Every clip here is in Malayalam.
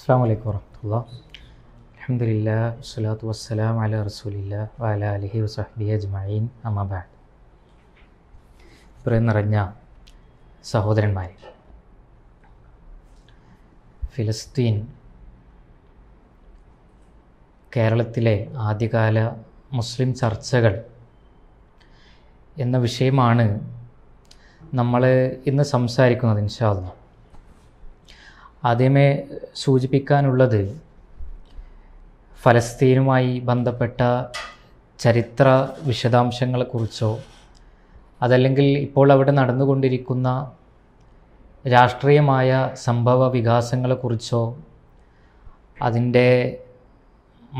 അസ്സാം വലൈക്കും വർഹമത്തുള്ള അലഹമില്ല വസ്സലാത്തു വസ്സലാം അല റസൂലില്ല വല അലഹി വസഹബി അജ്മീൻ അമ്മബാദ് ഇപ്പം നിറഞ്ഞ സഹോദരന്മാരെ ഫിലസ്തീൻ കേരളത്തിലെ ആദ്യകാല മുസ്ലിം ചർച്ചകൾ എന്ന വിഷയമാണ് നമ്മൾ ഇന്ന് സംസാരിക്കുന്നത് ഇൻഷാല്ല ആദ്യമേ സൂചിപ്പിക്കാനുള്ളത് ഫലസ്തീനുമായി ബന്ധപ്പെട്ട ചരിത്ര വിശദാംശങ്ങളെക്കുറിച്ചോ അതല്ലെങ്കിൽ ഇപ്പോൾ അവിടെ നടന്നുകൊണ്ടിരിക്കുന്ന രാഷ്ട്രീയമായ സംഭവ വികാസങ്ങളെക്കുറിച്ചോ അതിൻ്റെ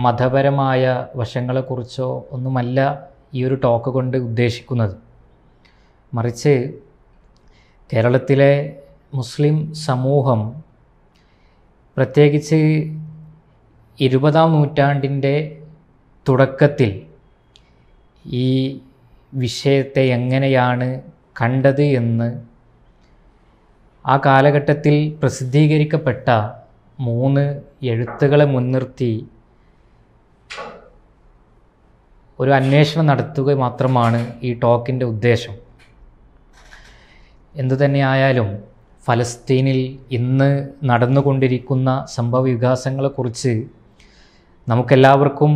മതപരമായ വശങ്ങളെക്കുറിച്ചോ ഒന്നുമല്ല ഈ ഒരു ടോക്ക് കൊണ്ട് ഉദ്ദേശിക്കുന്നത് മറിച്ച് കേരളത്തിലെ മുസ്ലിം സമൂഹം പ്രത്യേകിച്ച് ഇരുപതാം നൂറ്റാണ്ടിൻ്റെ തുടക്കത്തിൽ ഈ വിഷയത്തെ എങ്ങനെയാണ് കണ്ടത് എന്ന് ആ കാലഘട്ടത്തിൽ പ്രസിദ്ധീകരിക്കപ്പെട്ട മൂന്ന് എഴുത്തുകളെ മുൻനിർത്തി ഒരു അന്വേഷണം നടത്തുക മാത്രമാണ് ഈ ടോക്കിൻ്റെ ഉദ്ദേശം എന്തു തന്നെയായാലും ഫലസ്തീനിൽ ഇന്ന് നടന്നുകൊണ്ടിരിക്കുന്ന സംഭവ വികാസങ്ങളെക്കുറിച്ച് നമുക്കെല്ലാവർക്കും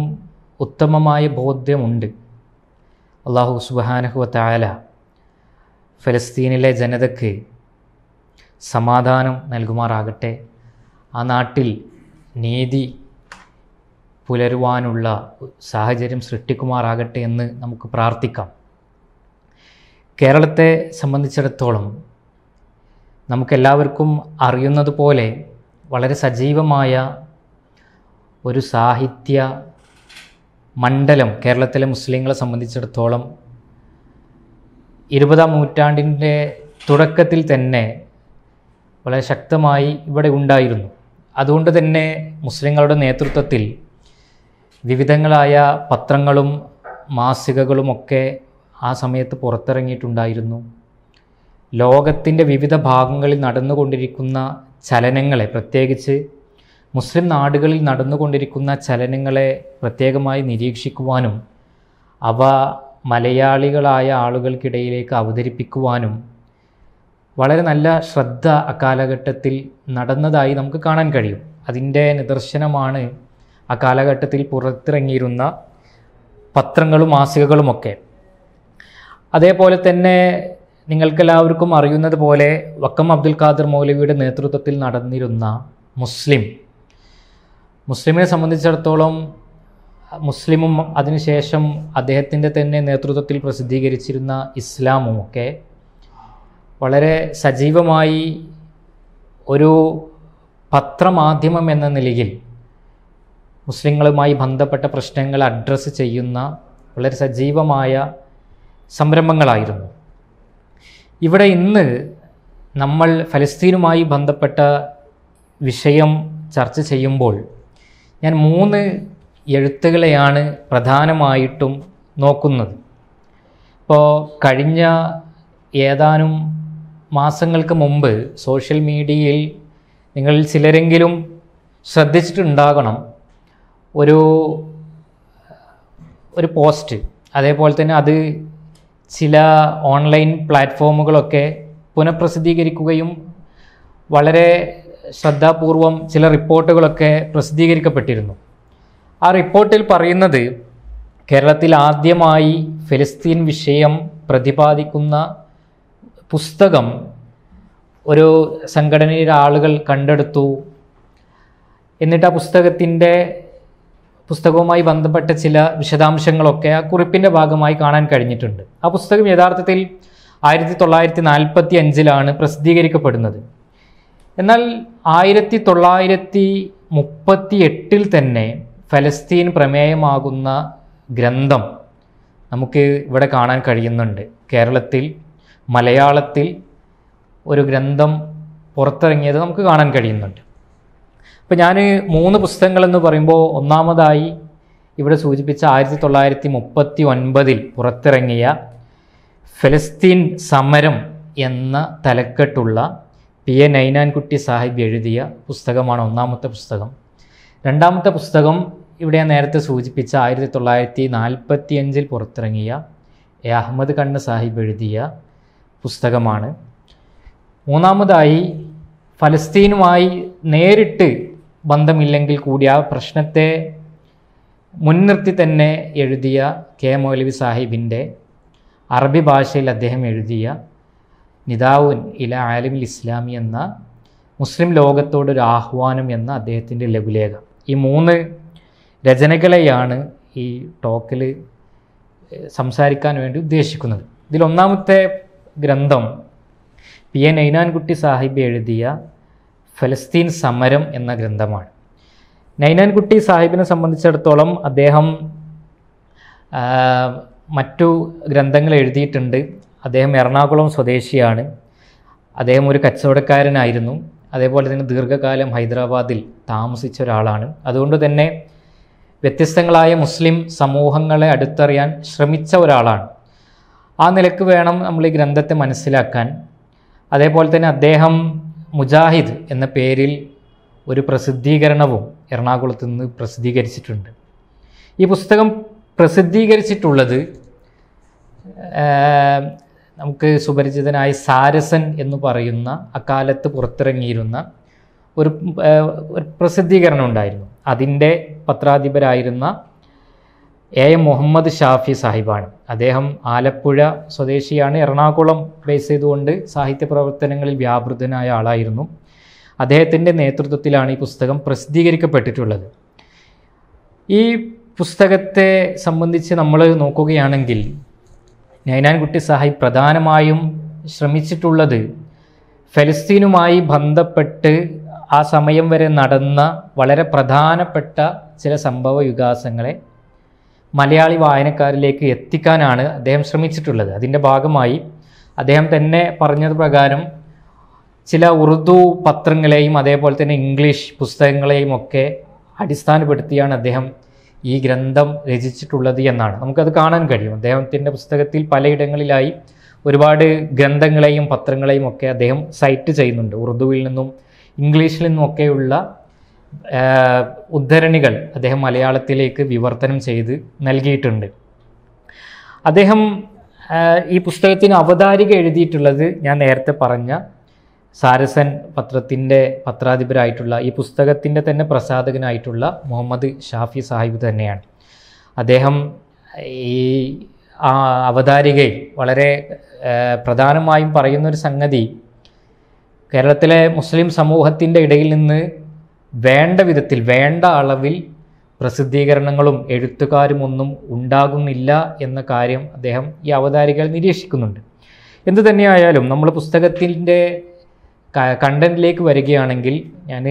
ഉത്തമമായ ബോധ്യമുണ്ട് അള്ളാഹു സുബാനഹു താല ഫലസ്തീനിലെ ജനതയ്ക്ക് സമാധാനം നൽകുമാറാകട്ടെ ആ നാട്ടിൽ നീതി പുലരുവാനുള്ള സാഹചര്യം സൃഷ്ടിക്കുമാറാകട്ടെ എന്ന് നമുക്ക് പ്രാർത്ഥിക്കാം കേരളത്തെ സംബന്ധിച്ചിടത്തോളം നമുക്കെല്ലാവർക്കും അറിയുന്നത് പോലെ വളരെ സജീവമായ ഒരു സാഹിത്യ മണ്ഡലം കേരളത്തിലെ മുസ്ലിങ്ങളെ സംബന്ധിച്ചിടത്തോളം ഇരുപതാം നൂറ്റാണ്ടിൻ്റെ തുടക്കത്തിൽ തന്നെ വളരെ ശക്തമായി ഇവിടെ ഉണ്ടായിരുന്നു അതുകൊണ്ട് തന്നെ മുസ്ലിങ്ങളുടെ നേതൃത്വത്തിൽ വിവിധങ്ങളായ പത്രങ്ങളും മാസികകളുമൊക്കെ ആ സമയത്ത് പുറത്തിറങ്ങിയിട്ടുണ്ടായിരുന്നു ലോകത്തിൻ്റെ വിവിധ ഭാഗങ്ങളിൽ നടന്നുകൊണ്ടിരിക്കുന്ന ചലനങ്ങളെ പ്രത്യേകിച്ച് മുസ്ലിം നാടുകളിൽ നടന്നുകൊണ്ടിരിക്കുന്ന ചലനങ്ങളെ പ്രത്യേകമായി നിരീക്ഷിക്കുവാനും അവ മലയാളികളായ ആളുകൾക്കിടയിലേക്ക് അവതരിപ്പിക്കുവാനും വളരെ നല്ല ശ്രദ്ധ അക്കാലഘട്ടത്തിൽ നടന്നതായി നമുക്ക് കാണാൻ കഴിയും അതിൻ്റെ നിദർശനമാണ് ആ കാലഘട്ടത്തിൽ പുറത്തിറങ്ങിയിരുന്ന പത്രങ്ങളും മാസികകളുമൊക്കെ അതേപോലെ തന്നെ നിങ്ങൾക്കെല്ലാവർക്കും അറിയുന്നത് പോലെ വക്കം അബ്ദുൽ ഖാദർ മൗലവിയുടെ നേതൃത്വത്തിൽ നടന്നിരുന്ന മുസ്ലിം മുസ്ലിമിനെ സംബന്ധിച്ചിടത്തോളം മുസ്ലിമും അതിനുശേഷം അദ്ദേഹത്തിൻ്റെ തന്നെ നേതൃത്വത്തിൽ പ്രസിദ്ധീകരിച്ചിരുന്ന ഇസ്ലാമും ഒക്കെ വളരെ സജീവമായി ഒരു പത്രമാധ്യമം എന്ന നിലയിൽ മുസ്ലിങ്ങളുമായി ബന്ധപ്പെട്ട പ്രശ്നങ്ങൾ അഡ്രസ്സ് ചെയ്യുന്ന വളരെ സജീവമായ സംരംഭങ്ങളായിരുന്നു ഇവിടെ ഇന്ന് നമ്മൾ ഫലസ്തീനുമായി ബന്ധപ്പെട്ട വിഷയം ചർച്ച ചെയ്യുമ്പോൾ ഞാൻ മൂന്ന് എഴുത്തുകളെയാണ് പ്രധാനമായിട്ടും നോക്കുന്നത് ഇപ്പോൾ കഴിഞ്ഞ ഏതാനും മാസങ്ങൾക്ക് മുമ്പ് സോഷ്യൽ മീഡിയയിൽ നിങ്ങൾ ചിലരെങ്കിലും ശ്രദ്ധിച്ചിട്ടുണ്ടാകണം ഒരു ഒരു പോസ്റ്റ് അതേപോലെ തന്നെ അത് ചില ഓൺലൈൻ പ്ലാറ്റ്ഫോമുകളൊക്കെ പുനഃപ്രസിദ്ധീകരിക്കുകയും വളരെ ശ്രദ്ധാപൂർവം ചില റിപ്പോർട്ടുകളൊക്കെ പ്രസിദ്ധീകരിക്കപ്പെട്ടിരുന്നു ആ റിപ്പോർട്ടിൽ പറയുന്നത് കേരളത്തിൽ ആദ്യമായി ഫലസ്തീൻ വിഷയം പ്രതിപാദിക്കുന്ന പുസ്തകം ഒരു സംഘടനയിലെ ആളുകൾ കണ്ടെടുത്തു എന്നിട്ട് ആ പുസ്തകത്തിൻ്റെ പുസ്തകവുമായി ബന്ധപ്പെട്ട ചില വിശദാംശങ്ങളൊക്കെ ആ കുറിപ്പിൻ്റെ ഭാഗമായി കാണാൻ കഴിഞ്ഞിട്ടുണ്ട് ആ പുസ്തകം യഥാർത്ഥത്തിൽ ആയിരത്തി തൊള്ളായിരത്തി നാൽപ്പത്തി അഞ്ചിലാണ് പ്രസിദ്ധീകരിക്കപ്പെടുന്നത് എന്നാൽ ആയിരത്തി തൊള്ളായിരത്തി മുപ്പത്തി എട്ടിൽ തന്നെ ഫലസ്തീൻ പ്രമേയമാകുന്ന ഗ്രന്ഥം നമുക്ക് ഇവിടെ കാണാൻ കഴിയുന്നുണ്ട് കേരളത്തിൽ മലയാളത്തിൽ ഒരു ഗ്രന്ഥം പുറത്തിറങ്ങിയത് നമുക്ക് കാണാൻ കഴിയുന്നുണ്ട് ഇപ്പം ഞാൻ മൂന്ന് പുസ്തകങ്ങളെന്ന് പറയുമ്പോൾ ഒന്നാമതായി ഇവിടെ സൂചിപ്പിച്ച ആയിരത്തി തൊള്ളായിരത്തി മുപ്പത്തി ഒൻപതിൽ പുറത്തിറങ്ങിയ ഫലസ്തീൻ സമരം എന്ന തലക്കെട്ടുള്ള പി എ നൈനാൻകുട്ടി സാഹിബ് എഴുതിയ പുസ്തകമാണ് ഒന്നാമത്തെ പുസ്തകം രണ്ടാമത്തെ പുസ്തകം ഇവിടെ ഞാൻ നേരത്തെ സൂചിപ്പിച്ച ആയിരത്തി തൊള്ളായിരത്തി അഞ്ചിൽ പുറത്തിറങ്ങിയ എ അഹമ്മദ് കണ്ണ് സാഹിബ് എഴുതിയ പുസ്തകമാണ് മൂന്നാമതായി ഫലസ്തീനുമായി നേരിട്ട് ബന്ധമില്ലെങ്കിൽ കൂടി ആ പ്രശ്നത്തെ മുൻനിർത്തി തന്നെ എഴുതിയ കെ മൗലവി സാഹിബിൻ്റെ അറബി ഭാഷയിൽ അദ്ദേഹം എഴുതിയ നിതാവുൻ ഇല ആലിമിൽ ഇസ്ലാമി എന്ന മുസ്ലിം ലോകത്തോടൊരു ആഹ്വാനം എന്ന അദ്ദേഹത്തിൻ്റെ ലഘുലേഖ ഈ മൂന്ന് രചനകളെയാണ് ഈ ടോക്കിൽ സംസാരിക്കാൻ വേണ്ടി ഉദ്ദേശിക്കുന്നത് ഇതിലൊന്നാമത്തെ ഗ്രന്ഥം പി എൻ ഐനാൻകുട്ടി സാഹിബ് എഴുതിയ ഫലസ്തീൻ സമരം എന്ന ഗ്രന്ഥമാണ് നൈനാൻകുട്ടി സാഹിബിനെ സംബന്ധിച്ചിടത്തോളം അദ്ദേഹം മറ്റു ഗ്രന്ഥങ്ങൾ എഴുതിയിട്ടുണ്ട് അദ്ദേഹം എറണാകുളം സ്വദേശിയാണ് അദ്ദേഹം ഒരു കച്ചവടക്കാരനായിരുന്നു അതേപോലെ തന്നെ ദീർഘകാലം ഹൈദരാബാദിൽ താമസിച്ച ഒരാളാണ് അതുകൊണ്ട് തന്നെ വ്യത്യസ്തങ്ങളായ മുസ്ലിം സമൂഹങ്ങളെ അടുത്തറിയാൻ ശ്രമിച്ച ഒരാളാണ് ആ നിലക്ക് വേണം നമ്മൾ ഈ ഗ്രന്ഥത്തെ മനസ്സിലാക്കാൻ അതേപോലെ തന്നെ അദ്ദേഹം മുജാഹിദ് എന്ന പേരിൽ ഒരു പ്രസിദ്ധീകരണവും എറണാകുളത്ത് നിന്ന് പ്രസിദ്ധീകരിച്ചിട്ടുണ്ട് ഈ പുസ്തകം പ്രസിദ്ധീകരിച്ചിട്ടുള്ളത് നമുക്ക് സുപരിചിതനായ സാരസൻ എന്ന് പറയുന്ന അക്കാലത്ത് പുറത്തിറങ്ങിയിരുന്ന ഒരു പ്രസിദ്ധീകരണം ഉണ്ടായിരുന്നു അതിൻ്റെ പത്രാധിപരായിരുന്ന എ എം മുഹമ്മദ് ഷാഫി സാഹിബാണ് അദ്ദേഹം ആലപ്പുഴ സ്വദേശിയാണ് എറണാകുളം ബേസ് ചെയ്തുകൊണ്ട് സാഹിത്യ പ്രവർത്തനങ്ങളിൽ വ്യാപൃതനായ ആളായിരുന്നു അദ്ദേഹത്തിൻ്റെ നേതൃത്വത്തിലാണ് ഈ പുസ്തകം പ്രസിദ്ധീകരിക്കപ്പെട്ടിട്ടുള്ളത് ഈ പുസ്തകത്തെ സംബന്ധിച്ച് നമ്മൾ നോക്കുകയാണെങ്കിൽ നൈനാൻകുട്ടി സാഹിബ് പ്രധാനമായും ശ്രമിച്ചിട്ടുള്ളത് ഫലസ്തീനുമായി ബന്ധപ്പെട്ട് ആ സമയം വരെ നടന്ന വളരെ പ്രധാനപ്പെട്ട ചില സംഭവ വികാസങ്ങളെ മലയാളി വായനക്കാരിലേക്ക് എത്തിക്കാനാണ് അദ്ദേഹം ശ്രമിച്ചിട്ടുള്ളത് അതിൻ്റെ ഭാഗമായി അദ്ദേഹം തന്നെ പറഞ്ഞത് പ്രകാരം ചില ഉറുദു പത്രങ്ങളെയും അതേപോലെ തന്നെ ഇംഗ്ലീഷ് പുസ്തകങ്ങളെയും ഒക്കെ അടിസ്ഥാനപ്പെടുത്തിയാണ് അദ്ദേഹം ഈ ഗ്രന്ഥം രചിച്ചിട്ടുള്ളത് എന്നാണ് നമുക്കത് കാണാൻ കഴിയും അദ്ദേഹത്തിൻ്റെ പുസ്തകത്തിൽ പലയിടങ്ങളിലായി ഒരുപാട് ഗ്രന്ഥങ്ങളെയും പത്രങ്ങളെയും ഒക്കെ അദ്ദേഹം സൈറ്റ് ചെയ്യുന്നുണ്ട് ഉറുദുവിൽ നിന്നും ഇംഗ്ലീഷിൽ നിന്നും ഒക്കെയുള്ള ഉദ്ധരണികൾ അദ്ദേഹം മലയാളത്തിലേക്ക് വിവർത്തനം ചെയ്ത് നൽകിയിട്ടുണ്ട് അദ്ദേഹം ഈ പുസ്തകത്തിന് അവതാരിക എഴുതിയിട്ടുള്ളത് ഞാൻ നേരത്തെ പറഞ്ഞ സാരസൻ പത്രത്തിൻ്റെ പത്രാധിപരായിട്ടുള്ള ഈ പുസ്തകത്തിൻ്റെ തന്നെ പ്രസാധകനായിട്ടുള്ള മുഹമ്മദ് ഷാഫി സാഹിബ് തന്നെയാണ് അദ്ദേഹം ഈ ആ അവതാരികയിൽ വളരെ പ്രധാനമായും പറയുന്നൊരു സംഗതി കേരളത്തിലെ മുസ്ലിം സമൂഹത്തിൻ്റെ ഇടയിൽ നിന്ന് വേണ്ട വിധത്തിൽ വേണ്ട അളവിൽ പ്രസിദ്ധീകരണങ്ങളും എഴുത്തുകാരും ഒന്നും ഉണ്ടാകുന്നില്ല എന്ന കാര്യം അദ്ദേഹം ഈ അവതാരികൾ നിരീക്ഷിക്കുന്നുണ്ട് എന്തു തന്നെയായാലും നമ്മൾ പുസ്തകത്തിൻ്റെ കണ്ടൻറ്റിലേക്ക് വരികയാണെങ്കിൽ ഞാൻ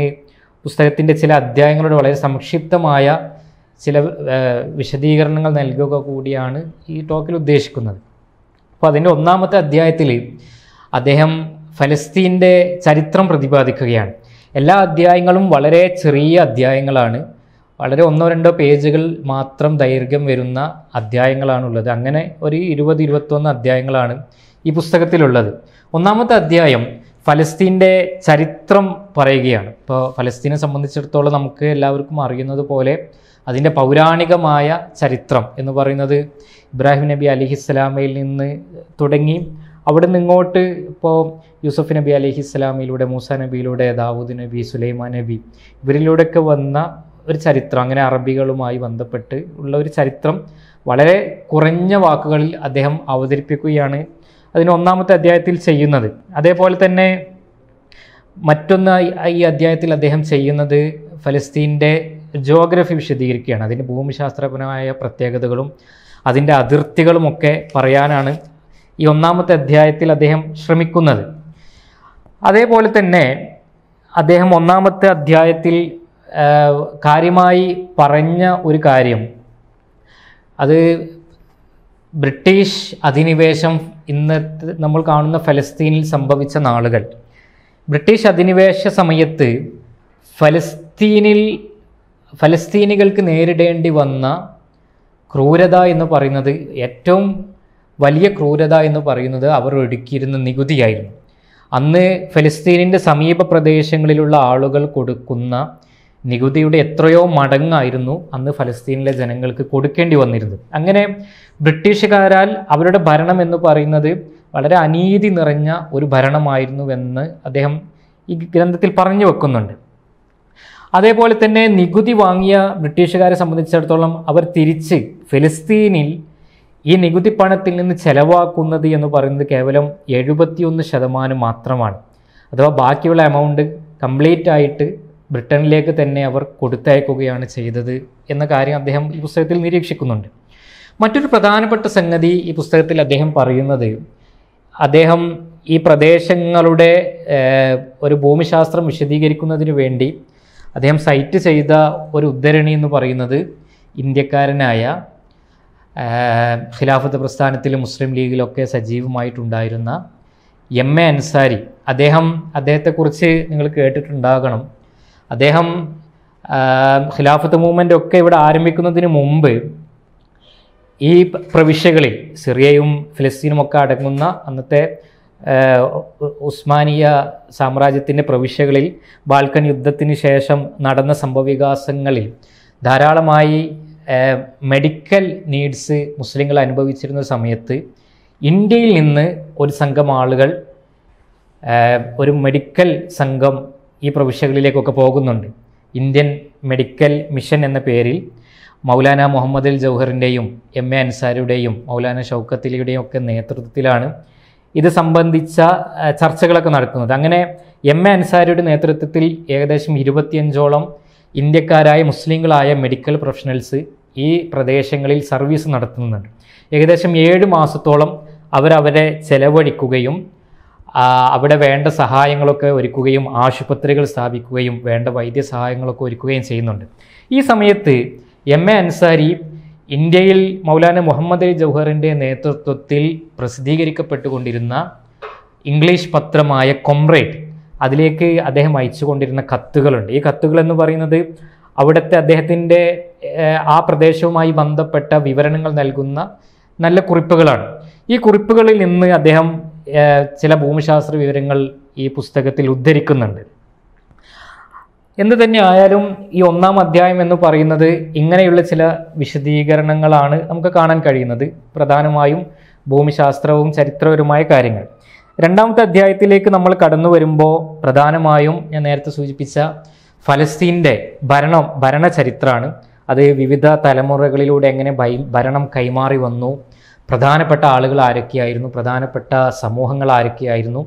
പുസ്തകത്തിൻ്റെ ചില അധ്യായങ്ങളോട് വളരെ സംക്ഷിപ്തമായ ചില വിശദീകരണങ്ങൾ നൽകുക കൂടിയാണ് ഈ ടോക്കിൽ ഉദ്ദേശിക്കുന്നത് അപ്പോൾ അതിൻ്റെ ഒന്നാമത്തെ അധ്യായത്തിൽ അദ്ദേഹം ഫലസ്തീൻ്റെ ചരിത്രം പ്രതിപാദിക്കുകയാണ് എല്ലാ അധ്യായങ്ങളും വളരെ ചെറിയ അധ്യായങ്ങളാണ് വളരെ ഒന്നോ രണ്ടോ പേജുകൾ മാത്രം ദൈർഘ്യം വരുന്ന അധ്യായങ്ങളാണുള്ളത് അങ്ങനെ ഒരു ഇരുപത് ഇരുപത്തൊന്ന് അധ്യായങ്ങളാണ് ഈ പുസ്തകത്തിലുള്ളത് ഒന്നാമത്തെ അധ്യായം ഫലസ്തീൻ്റെ ചരിത്രം പറയുകയാണ് ഇപ്പോൾ ഫലസ്തീനെ സംബന്ധിച്ചിടത്തോളം നമുക്ക് എല്ലാവർക്കും അറിയുന്നത് പോലെ അതിൻ്റെ പൗരാണികമായ ചരിത്രം എന്ന് പറയുന്നത് ഇബ്രാഹിം നബി അലിഹിസ്സലാമയിൽ നിന്ന് തുടങ്ങി അവിടെ നിന്നിങ്ങോട്ട് ഇപ്പോൾ യൂസഫ് നബി അലഹി മൂസ നബിയിലൂടെ ദാവൂദ് നബി സുലൈമാൻ നബി ഇവരിലൂടെയൊക്കെ വന്ന ഒരു ചരിത്രം അങ്ങനെ അറബികളുമായി ബന്ധപ്പെട്ട് ഉള്ള ഒരു ചരിത്രം വളരെ കുറഞ്ഞ വാക്കുകളിൽ അദ്ദേഹം അവതരിപ്പിക്കുകയാണ് അതിന് ഒന്നാമത്തെ അധ്യായത്തിൽ ചെയ്യുന്നത് അതേപോലെ തന്നെ മറ്റൊന്ന് ഈ അധ്യായത്തിൽ അദ്ദേഹം ചെയ്യുന്നത് ഫലസ്തീൻ്റെ ജോഗ്രഫി വിശദീകരിക്കുകയാണ് അതിൻ്റെ ഭൂമിശാസ്ത്രപരമായ പ്രത്യേകതകളും അതിൻ്റെ അതിർത്തികളുമൊക്കെ പറയാനാണ് ഈ ഒന്നാമത്തെ അധ്യായത്തിൽ അദ്ദേഹം ശ്രമിക്കുന്നത് അതേപോലെ തന്നെ അദ്ദേഹം ഒന്നാമത്തെ അധ്യായത്തിൽ കാര്യമായി പറഞ്ഞ ഒരു കാര്യം അത് ബ്രിട്ടീഷ് അധിനിവേശം ഇന്നത്തെ നമ്മൾ കാണുന്ന ഫലസ്തീനിൽ സംഭവിച്ച നാളുകൾ ബ്രിട്ടീഷ് അധിനിവേശ സമയത്ത് ഫലസ്തീനിൽ ഫലസ്തീനികൾക്ക് നേരിടേണ്ടി വന്ന ക്രൂരത എന്ന് പറയുന്നത് ഏറ്റവും വലിയ ക്രൂരത എന്ന് പറയുന്നത് അവർ ഒരുക്കിയിരുന്ന നികുതിയായിരുന്നു അന്ന് ഫലസ്തീനിൻ്റെ സമീപ പ്രദേശങ്ങളിലുള്ള ആളുകൾ കൊടുക്കുന്ന നികുതിയുടെ എത്രയോ മടങ്ങായിരുന്നു അന്ന് ഫലസ്തീനിലെ ജനങ്ങൾക്ക് കൊടുക്കേണ്ടി വന്നിരുന്നത് അങ്ങനെ ബ്രിട്ടീഷുകാരാൽ അവരുടെ ഭരണം എന്ന് പറയുന്നത് വളരെ അനീതി നിറഞ്ഞ ഒരു ഭരണമായിരുന്നുവെന്ന് അദ്ദേഹം ഈ ഗ്രന്ഥത്തിൽ പറഞ്ഞു വെക്കുന്നുണ്ട് അതേപോലെ തന്നെ നികുതി വാങ്ങിയ ബ്രിട്ടീഷുകാരെ സംബന്ധിച്ചിടത്തോളം അവർ തിരിച്ച് ഫലസ്തീനിൽ ഈ നികുതി പണത്തിൽ നിന്ന് ചെലവാക്കുന്നത് എന്ന് പറയുന്നത് കേവലം എഴുപത്തിയൊന്ന് ശതമാനം മാത്രമാണ് അഥവാ ബാക്കിയുള്ള എമൗണ്ട് കംപ്ലീറ്റ് ആയിട്ട് ബ്രിട്ടനിലേക്ക് തന്നെ അവർ കൊടുത്തയക്കുകയാണ് ചെയ്തത് എന്ന കാര്യം അദ്ദേഹം ഈ പുസ്തകത്തിൽ നിരീക്ഷിക്കുന്നുണ്ട് മറ്റൊരു പ്രധാനപ്പെട്ട സംഗതി ഈ പുസ്തകത്തിൽ അദ്ദേഹം പറയുന്നത് അദ്ദേഹം ഈ പ്രദേശങ്ങളുടെ ഒരു ഭൂമിശാസ്ത്രം വിശദീകരിക്കുന്നതിന് വേണ്ടി അദ്ദേഹം സൈറ്റ് ചെയ്ത ഒരു ഉദ്ധരണി എന്ന് പറയുന്നത് ഇന്ത്യക്കാരനായ ഖിലാഫത്ത് പ്രസ്ഥാനത്തിൽ മുസ്ലിം ലീഗിലൊക്കെ സജീവമായിട്ടുണ്ടായിരുന്ന എം എ അൻസാരി അദ്ദേഹം അദ്ദേഹത്തെക്കുറിച്ച് നിങ്ങൾ കേട്ടിട്ടുണ്ടാകണം അദ്ദേഹം ഖിലാഫത്ത് മൂവ്മെൻ്റ് ഒക്കെ ഇവിടെ ആരംഭിക്കുന്നതിന് മുമ്പ് ഈ പ്രവിശ്യകളിൽ സിറിയയും ഫിലിസ്തീനും ഒക്കെ അടങ്ങുന്ന അന്നത്തെ ഉസ്മാനിയ സാമ്രാജ്യത്തിൻ്റെ പ്രവിശ്യകളിൽ ബാൽക്കൻ യുദ്ധത്തിന് ശേഷം നടന്ന സംഭവവികാസങ്ങളിൽ ധാരാളമായി മെഡിക്കൽ നീഡ്സ് മുസ്ലിങ്ങൾ അനുഭവിച്ചിരുന്ന സമയത്ത് ഇന്ത്യയിൽ നിന്ന് ഒരു സംഘം ആളുകൾ ഒരു മെഡിക്കൽ സംഘം ഈ പ്രവിശ്യകളിലേക്കൊക്കെ പോകുന്നുണ്ട് ഇന്ത്യൻ മെഡിക്കൽ മിഷൻ എന്ന പേരിൽ മൗലാന മുഹമ്മദ് അൽ ജൗഹറിൻ്റെയും എം എ അൻസാരിയുടെയും മൗലാന ഷൗക്കത്തിലിയുടെയും ഒക്കെ നേതൃത്വത്തിലാണ് ഇത് സംബന്ധിച്ച ചർച്ചകളൊക്കെ നടക്കുന്നത് അങ്ങനെ എം എ അൻസാരിയുടെ നേതൃത്വത്തിൽ ഏകദേശം ഇരുപത്തിയഞ്ചോളം ഇന്ത്യക്കാരായ മുസ്ലിങ്ങളായ മെഡിക്കൽ പ്രൊഫഷണൽസ് ഈ പ്രദേശങ്ങളിൽ സർവീസ് നടത്തുന്നുണ്ട് ഏകദേശം ഏഴ് മാസത്തോളം അവരവരെ ചെലവഴിക്കുകയും അവിടെ വേണ്ട സഹായങ്ങളൊക്കെ ഒരുക്കുകയും ആശുപത്രികൾ സ്ഥാപിക്കുകയും വേണ്ട വൈദ്യസഹായങ്ങളൊക്കെ ഒരുക്കുകയും ചെയ്യുന്നുണ്ട് ഈ സമയത്ത് എം എ അൻസാരി ഇന്ത്യയിൽ മൗലാന മുഹമ്മദ് അലി ജൗഹറിൻ്റെ നേതൃത്വത്തിൽ പ്രസിദ്ധീകരിക്കപ്പെട്ടുകൊണ്ടിരുന്ന ഇംഗ്ലീഷ് പത്രമായ കൊമ്രേറ്റ് അതിലേക്ക് അദ്ദേഹം അയച്ചു കൊണ്ടിരുന്ന കത്തുകളുണ്ട് ഈ കത്തുകൾ എന്ന് പറയുന്നത് അവിടുത്തെ അദ്ദേഹത്തിൻ്റെ ആ പ്രദേശവുമായി ബന്ധപ്പെട്ട വിവരണങ്ങൾ നൽകുന്ന നല്ല കുറിപ്പുകളാണ് ഈ കുറിപ്പുകളിൽ നിന്ന് അദ്ദേഹം ചില ഭൂമിശാസ്ത്ര വിവരങ്ങൾ ഈ പുസ്തകത്തിൽ ഉദ്ധരിക്കുന്നുണ്ട് എന്തു തന്നെ ആയാലും ഈ ഒന്നാം അധ്യായം എന്ന് പറയുന്നത് ഇങ്ങനെയുള്ള ചില വിശദീകരണങ്ങളാണ് നമുക്ക് കാണാൻ കഴിയുന്നത് പ്രധാനമായും ഭൂമിശാസ്ത്രവും ചരിത്രപരവുമായ കാര്യങ്ങൾ രണ്ടാമത്തെ അധ്യായത്തിലേക്ക് നമ്മൾ കടന്നു വരുമ്പോൾ പ്രധാനമായും ഞാൻ നേരത്തെ സൂചിപ്പിച്ച ഫലസ്തീൻ്റെ ഭരണം ഭരണചരിത്രമാണ് അത് വിവിധ തലമുറകളിലൂടെ എങ്ങനെ ഭരണം കൈമാറി വന്നു പ്രധാനപ്പെട്ട ആളുകൾ ആരൊക്കെയായിരുന്നു പ്രധാനപ്പെട്ട സമൂഹങ്ങൾ ആരൊക്കെയായിരുന്നു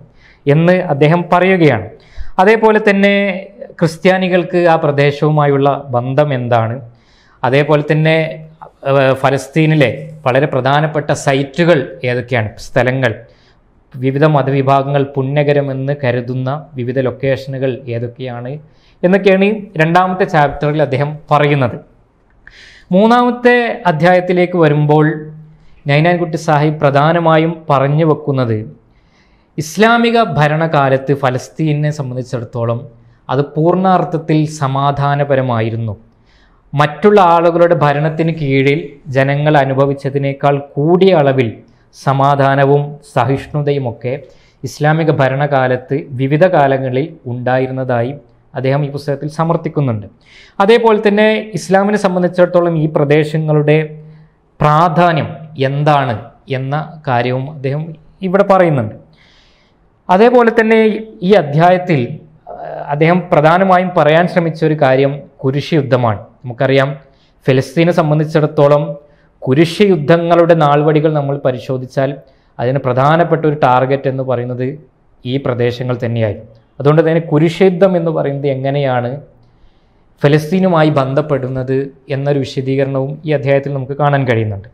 എന്ന് അദ്ദേഹം പറയുകയാണ് അതേപോലെ തന്നെ ക്രിസ്ത്യാനികൾക്ക് ആ പ്രദേശവുമായുള്ള ബന്ധം എന്താണ് അതേപോലെ തന്നെ ഫലസ്തീനിലെ വളരെ പ്രധാനപ്പെട്ട സൈറ്റുകൾ ഏതൊക്കെയാണ് സ്ഥലങ്ങൾ വിവിധ മതവിഭാഗങ്ങൾ പുണ്യകരമെന്ന് കരുതുന്ന വിവിധ ലൊക്കേഷനുകൾ ഏതൊക്കെയാണ് എന്നൊക്കെയാണ് ഈ രണ്ടാമത്തെ ചാപ്റ്ററിൽ അദ്ദേഹം പറയുന്നത് മൂന്നാമത്തെ അധ്യായത്തിലേക്ക് വരുമ്പോൾ നൈനാൻകുട്ടി സാഹിബ് പ്രധാനമായും പറഞ്ഞു വെക്കുന്നത് ഇസ്ലാമിക ഭരണകാലത്ത് ഫലസ്തീനെ സംബന്ധിച്ചിടത്തോളം അത് പൂർണ്ണാർത്ഥത്തിൽ സമാധാനപരമായിരുന്നു മറ്റുള്ള ആളുകളുടെ ഭരണത്തിന് കീഴിൽ ജനങ്ങൾ അനുഭവിച്ചതിനേക്കാൾ കൂടിയ അളവിൽ സമാധാനവും സഹിഷ്ണുതയുമൊക്കെ ഇസ്ലാമിക ഭരണകാലത്ത് വിവിധ കാലങ്ങളിൽ ഉണ്ടായിരുന്നതായി അദ്ദേഹം ഈ പുസ്തകത്തിൽ സമർത്ഥിക്കുന്നുണ്ട് അതേപോലെ തന്നെ ഇസ്ലാമിനെ സംബന്ധിച്ചിടത്തോളം ഈ പ്രദേശങ്ങളുടെ പ്രാധാന്യം എന്താണ് എന്ന കാര്യവും അദ്ദേഹം ഇവിടെ പറയുന്നുണ്ട് അതേപോലെ തന്നെ ഈ അധ്യായത്തിൽ അദ്ദേഹം പ്രധാനമായും പറയാൻ ശ്രമിച്ച ഒരു കാര്യം കുരിശ് യുദ്ധമാണ് നമുക്കറിയാം ഫലസ്തീനെ സംബന്ധിച്ചിടത്തോളം കുരിശയുദ്ധങ്ങളുടെ നാൾവടികൾ നമ്മൾ പരിശോധിച്ചാൽ അതിന് പ്രധാനപ്പെട്ട ഒരു ടാർഗറ്റ് എന്ന് പറയുന്നത് ഈ പ്രദേശങ്ങൾ തന്നെയായി അതുകൊണ്ട് തന്നെ കുരിശയുദ്ധം എന്ന് പറയുന്നത് എങ്ങനെയാണ് ഫലസ്തീനുമായി ബന്ധപ്പെടുന്നത് എന്നൊരു വിശദീകരണവും ഈ അധ്യായത്തിൽ നമുക്ക് കാണാൻ കഴിയുന്നുണ്ട്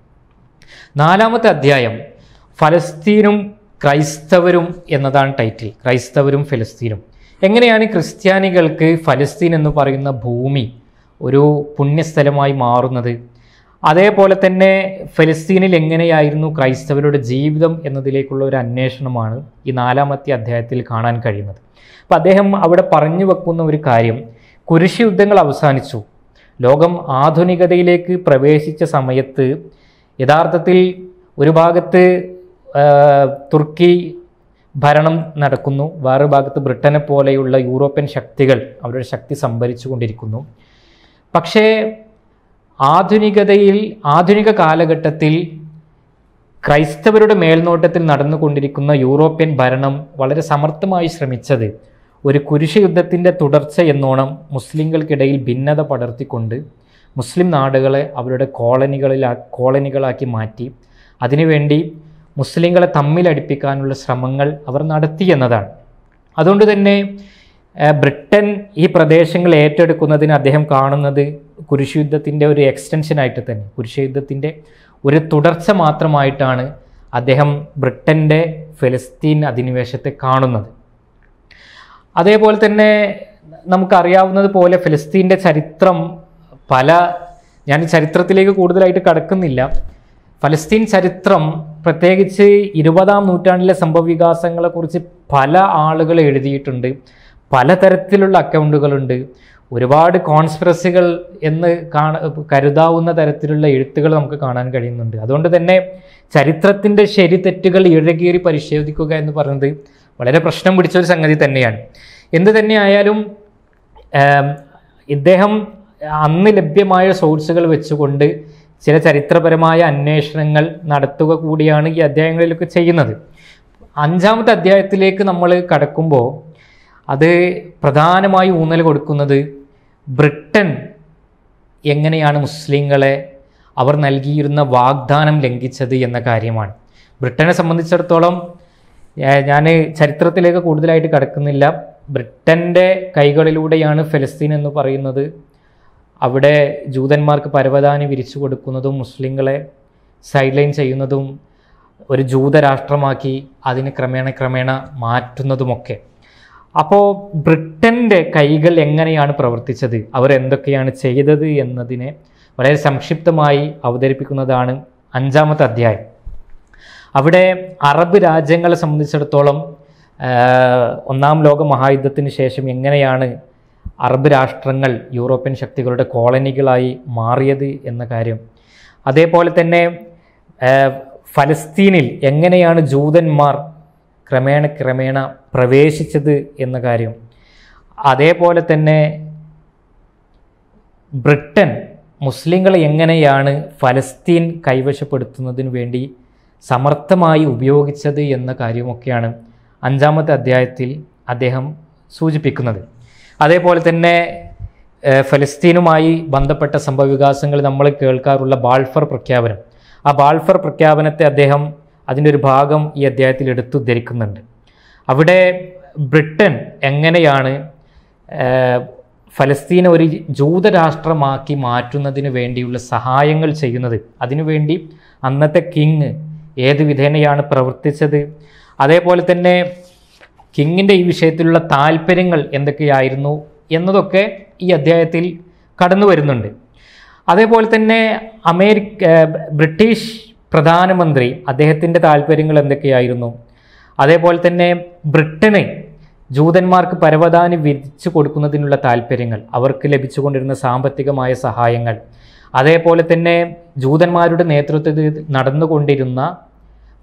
നാലാമത്തെ അധ്യായം ഫലസ്തീനും ക്രൈസ്തവരും എന്നതാണ് ടൈറ്റിൽ ക്രൈസ്തവരും ഫലസ്തീനും എങ്ങനെയാണ് ക്രിസ്ത്യാനികൾക്ക് ഫലസ്തീൻ എന്ന് പറയുന്ന ഭൂമി ഒരു പുണ്യസ്ഥലമായി മാറുന്നത് അതേപോലെ തന്നെ ഫലസ്തീനിൽ എങ്ങനെയായിരുന്നു ക്രൈസ്തവരുടെ ജീവിതം എന്നതിലേക്കുള്ള ഒരു അന്വേഷണമാണ് ഈ നാലാമത്തെ അധ്യായത്തിൽ കാണാൻ കഴിയുന്നത് അപ്പോൾ അദ്ദേഹം അവിടെ പറഞ്ഞു വെക്കുന്ന ഒരു കാര്യം കുരിശ് യുദ്ധങ്ങൾ അവസാനിച്ചു ലോകം ആധുനികതയിലേക്ക് പ്രവേശിച്ച സമയത്ത് യഥാർത്ഥത്തിൽ ഒരു ഭാഗത്ത് തുർക്കി ഭരണം നടക്കുന്നു വേറൊരു ഭാഗത്ത് ബ്രിട്ടനെ പോലെയുള്ള യൂറോപ്യൻ ശക്തികൾ അവരുടെ ശക്തി സംഭരിച്ചു കൊണ്ടിരിക്കുന്നു പക്ഷേ ആധുനികതയിൽ ആധുനിക കാലഘട്ടത്തിൽ ക്രൈസ്തവരുടെ മേൽനോട്ടത്തിൽ നടന്നുകൊണ്ടിരിക്കുന്ന യൂറോപ്യൻ ഭരണം വളരെ സമർത്ഥമായി ശ്രമിച്ചത് ഒരു കുരിശ യുദ്ധത്തിൻ്റെ തുടർച്ച എന്നോണം മുസ്ലിങ്ങൾക്കിടയിൽ ഭിന്നത പടർത്തിക്കൊണ്ട് മുസ്ലിം നാടുകളെ അവരുടെ കോളനികളിലാ കോളനികളാക്കി മാറ്റി അതിനുവേണ്ടി മുസ്ലിങ്ങളെ തമ്മിലടിപ്പിക്കാനുള്ള ശ്രമങ്ങൾ അവർ നടത്തി എന്നതാണ് അതുകൊണ്ട് തന്നെ ബ്രിട്ടൻ ഈ പ്രദേശങ്ങൾ ഏറ്റെടുക്കുന്നതിന് അദ്ദേഹം കാണുന്നത് കുരിശുയുദ്ധത്തിൻ്റെ ഒരു എക്സ്റ്റൻഷനായിട്ട് തന്നെ കുരിശുയുദ്ധത്തിൻ്റെ ഒരു തുടർച്ച മാത്രമായിട്ടാണ് അദ്ദേഹം ബ്രിട്ടൻ്റെ ഫലസ്തീൻ അധിനിവേശത്തെ കാണുന്നത് അതേപോലെ തന്നെ നമുക്കറിയാവുന്നത് പോലെ ഫലസ്തീൻ്റെ ചരിത്രം പല ഞാൻ ചരിത്രത്തിലേക്ക് കൂടുതലായിട്ട് കടക്കുന്നില്ല ഫലസ്തീൻ ചരിത്രം പ്രത്യേകിച്ച് ഇരുപതാം നൂറ്റാണ്ടിലെ വികാസങ്ങളെക്കുറിച്ച് പല ആളുകൾ എഴുതിയിട്ടുണ്ട് പലതരത്തിലുള്ള അക്കൗണ്ടുകളുണ്ട് ഒരുപാട് കോൺസ്പിറസികൾ എന്ന് കാണ കരുതാവുന്ന തരത്തിലുള്ള എഴുത്തുകൾ നമുക്ക് കാണാൻ കഴിയുന്നുണ്ട് അതുകൊണ്ട് തന്നെ ചരിത്രത്തിൻ്റെ ശരി തെറ്റുകൾ ഇഴകീറി പരിശോധിക്കുക എന്ന് പറയുന്നത് വളരെ പ്രശ്നം പിടിച്ച ഒരു സംഗതി തന്നെയാണ് എന്ത് തന്നെയായാലും ഇദ്ദേഹം അന്ന് ലഭ്യമായ സോഴ്സുകൾ വെച്ചുകൊണ്ട് ചില ചരിത്രപരമായ അന്വേഷണങ്ങൾ നടത്തുക കൂടിയാണ് ഈ അധ്യായങ്ങളിലൊക്കെ ചെയ്യുന്നത് അഞ്ചാമത്തെ അധ്യായത്തിലേക്ക് നമ്മൾ കടക്കുമ്പോൾ അത് പ്രധാനമായി ഊന്നൽ കൊടുക്കുന്നത് ബ്രിട്ടൻ എങ്ങനെയാണ് മുസ്ലിങ്ങളെ അവർ നൽകിയിരുന്ന വാഗ്ദാനം ലംഘിച്ചത് എന്ന കാര്യമാണ് ബ്രിട്ടനെ സംബന്ധിച്ചിടത്തോളം ഞാൻ ചരിത്രത്തിലേക്ക് കൂടുതലായിട്ട് കടക്കുന്നില്ല ബ്രിട്ടൻ്റെ കൈകളിലൂടെയാണ് ഫലസ്തീൻ എന്ന് പറയുന്നത് അവിടെ ജൂതന്മാർക്ക് പരവധാനി വിരിച്ചു കൊടുക്കുന്നതും മുസ്ലിങ്ങളെ സൈഡ് ലൈൻ ചെയ്യുന്നതും ഒരു ജൂതരാഷ്ട്രമാക്കി അതിനെ ക്രമേണ ക്രമേണ മാറ്റുന്നതുമൊക്കെ അപ്പോൾ ബ്രിട്ടൻ്റെ കൈകൾ എങ്ങനെയാണ് പ്രവർത്തിച്ചത് എന്തൊക്കെയാണ് ചെയ്തത് എന്നതിനെ വളരെ സംക്ഷിപ്തമായി അവതരിപ്പിക്കുന്നതാണ് അഞ്ചാമത്തെ അധ്യായം അവിടെ അറബ് രാജ്യങ്ങളെ സംബന്ധിച്ചിടത്തോളം ഒന്നാം ലോക മഹായുദ്ധത്തിന് ശേഷം എങ്ങനെയാണ് അറബ് രാഷ്ട്രങ്ങൾ യൂറോപ്യൻ ശക്തികളുടെ കോളനികളായി മാറിയത് എന്ന കാര്യം അതേപോലെ തന്നെ ഫലസ്തീനിൽ എങ്ങനെയാണ് ജൂതന്മാർ ക്രമേണ ക്രമേണ പ്രവേശിച്ചത് എന്ന കാര്യം അതേപോലെ തന്നെ ബ്രിട്ടൻ മുസ്ലിങ്ങളെ എങ്ങനെയാണ് ഫലസ്തീൻ കൈവശപ്പെടുത്തുന്നതിന് വേണ്ടി സമർത്ഥമായി ഉപയോഗിച്ചത് എന്ന കാര്യമൊക്കെയാണ് അഞ്ചാമത്തെ അധ്യായത്തിൽ അദ്ദേഹം സൂചിപ്പിക്കുന്നത് അതേപോലെ തന്നെ ഫലസ്തീനുമായി ബന്ധപ്പെട്ട സംഭവവികാസങ്ങൾ നമ്മൾ കേൾക്കാറുള്ള ബാൾഫർ പ്രഖ്യാപനം ആ ബാൾഫർ പ്രഖ്യാപനത്തെ അദ്ദേഹം അതിൻ്റെ ഒരു ഭാഗം ഈ അധ്യായത്തിൽ എടുത്തു ധരിക്കുന്നുണ്ട് അവിടെ ബ്രിട്ടൻ എങ്ങനെയാണ് ഫലസ്തീനെ ഒരു ജൂതരാഷ്ട്രമാക്കി മാറ്റുന്നതിന് വേണ്ടിയുള്ള സഹായങ്ങൾ ചെയ്യുന്നത് അതിനുവേണ്ടി അന്നത്തെ കിങ് ഏത് വിധേനയാണ് പ്രവർത്തിച്ചത് അതേപോലെ തന്നെ കിങ്ങിൻ്റെ ഈ വിഷയത്തിലുള്ള താല്പര്യങ്ങൾ എന്തൊക്കെയായിരുന്നു എന്നതൊക്കെ ഈ അധ്യായത്തിൽ കടന്നു വരുന്നുണ്ട് അതേപോലെ തന്നെ അമേരിക്ക ബ്രിട്ടീഷ് പ്രധാനമന്ത്രി അദ്ദേഹത്തിൻ്റെ താല്പര്യങ്ങൾ എന്തൊക്കെയായിരുന്നു അതേപോലെ തന്നെ ബ്രിട്ടനെ ജൂതന്മാർക്ക് പരവധാനം വിരിച്ചു കൊടുക്കുന്നതിനുള്ള താല്പര്യങ്ങൾ അവർക്ക് ലഭിച്ചുകൊണ്ടിരുന്ന സാമ്പത്തികമായ സഹായങ്ങൾ അതേപോലെ തന്നെ ജൂതന്മാരുടെ നേതൃത്വത്തിൽ നടന്നുകൊണ്ടിരുന്ന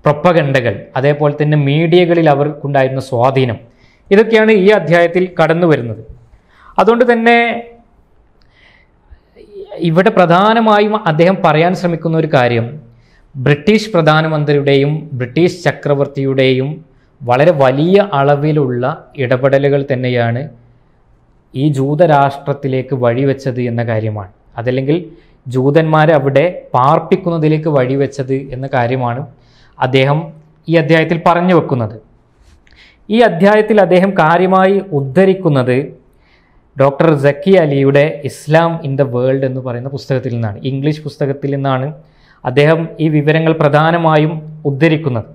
പ്രൊപ്പഗണ്ടകൾ അതേപോലെ തന്നെ മീഡിയകളിൽ അവർക്കുണ്ടായിരുന്ന സ്വാധീനം ഇതൊക്കെയാണ് ഈ അധ്യായത്തിൽ കടന്നു വരുന്നത് അതുകൊണ്ട് തന്നെ ഇവിടെ പ്രധാനമായും അദ്ദേഹം പറയാൻ ശ്രമിക്കുന്ന ഒരു കാര്യം ബ്രിട്ടീഷ് പ്രധാനമന്ത്രിയുടെയും ബ്രിട്ടീഷ് ചക്രവർത്തിയുടെയും വളരെ വലിയ അളവിലുള്ള ഇടപെടലുകൾ തന്നെയാണ് ഈ ജൂതരാഷ്ട്രത്തിലേക്ക് വഴിവെച്ചത് എന്ന കാര്യമാണ് അതല്ലെങ്കിൽ ജൂതന്മാരെ അവിടെ പാർപ്പിക്കുന്നതിലേക്ക് വഴിവെച്ചത് എന്ന കാര്യമാണ് അദ്ദേഹം ഈ അധ്യായത്തിൽ പറഞ്ഞു വെക്കുന്നത് ഈ അധ്യായത്തിൽ അദ്ദേഹം കാര്യമായി ഉദ്ധരിക്കുന്നത് ഡോക്ടർ ജക്കി അലിയുടെ ഇസ്ലാം ഇൻ ദ വേൾഡ് എന്ന് പറയുന്ന പുസ്തകത്തിൽ നിന്നാണ് ഇംഗ്ലീഷ് പുസ്തകത്തിൽ നിന്നാണ് അദ്ദേഹം ഈ വിവരങ്ങൾ പ്രധാനമായും ഉദ്ധരിക്കുന്നത്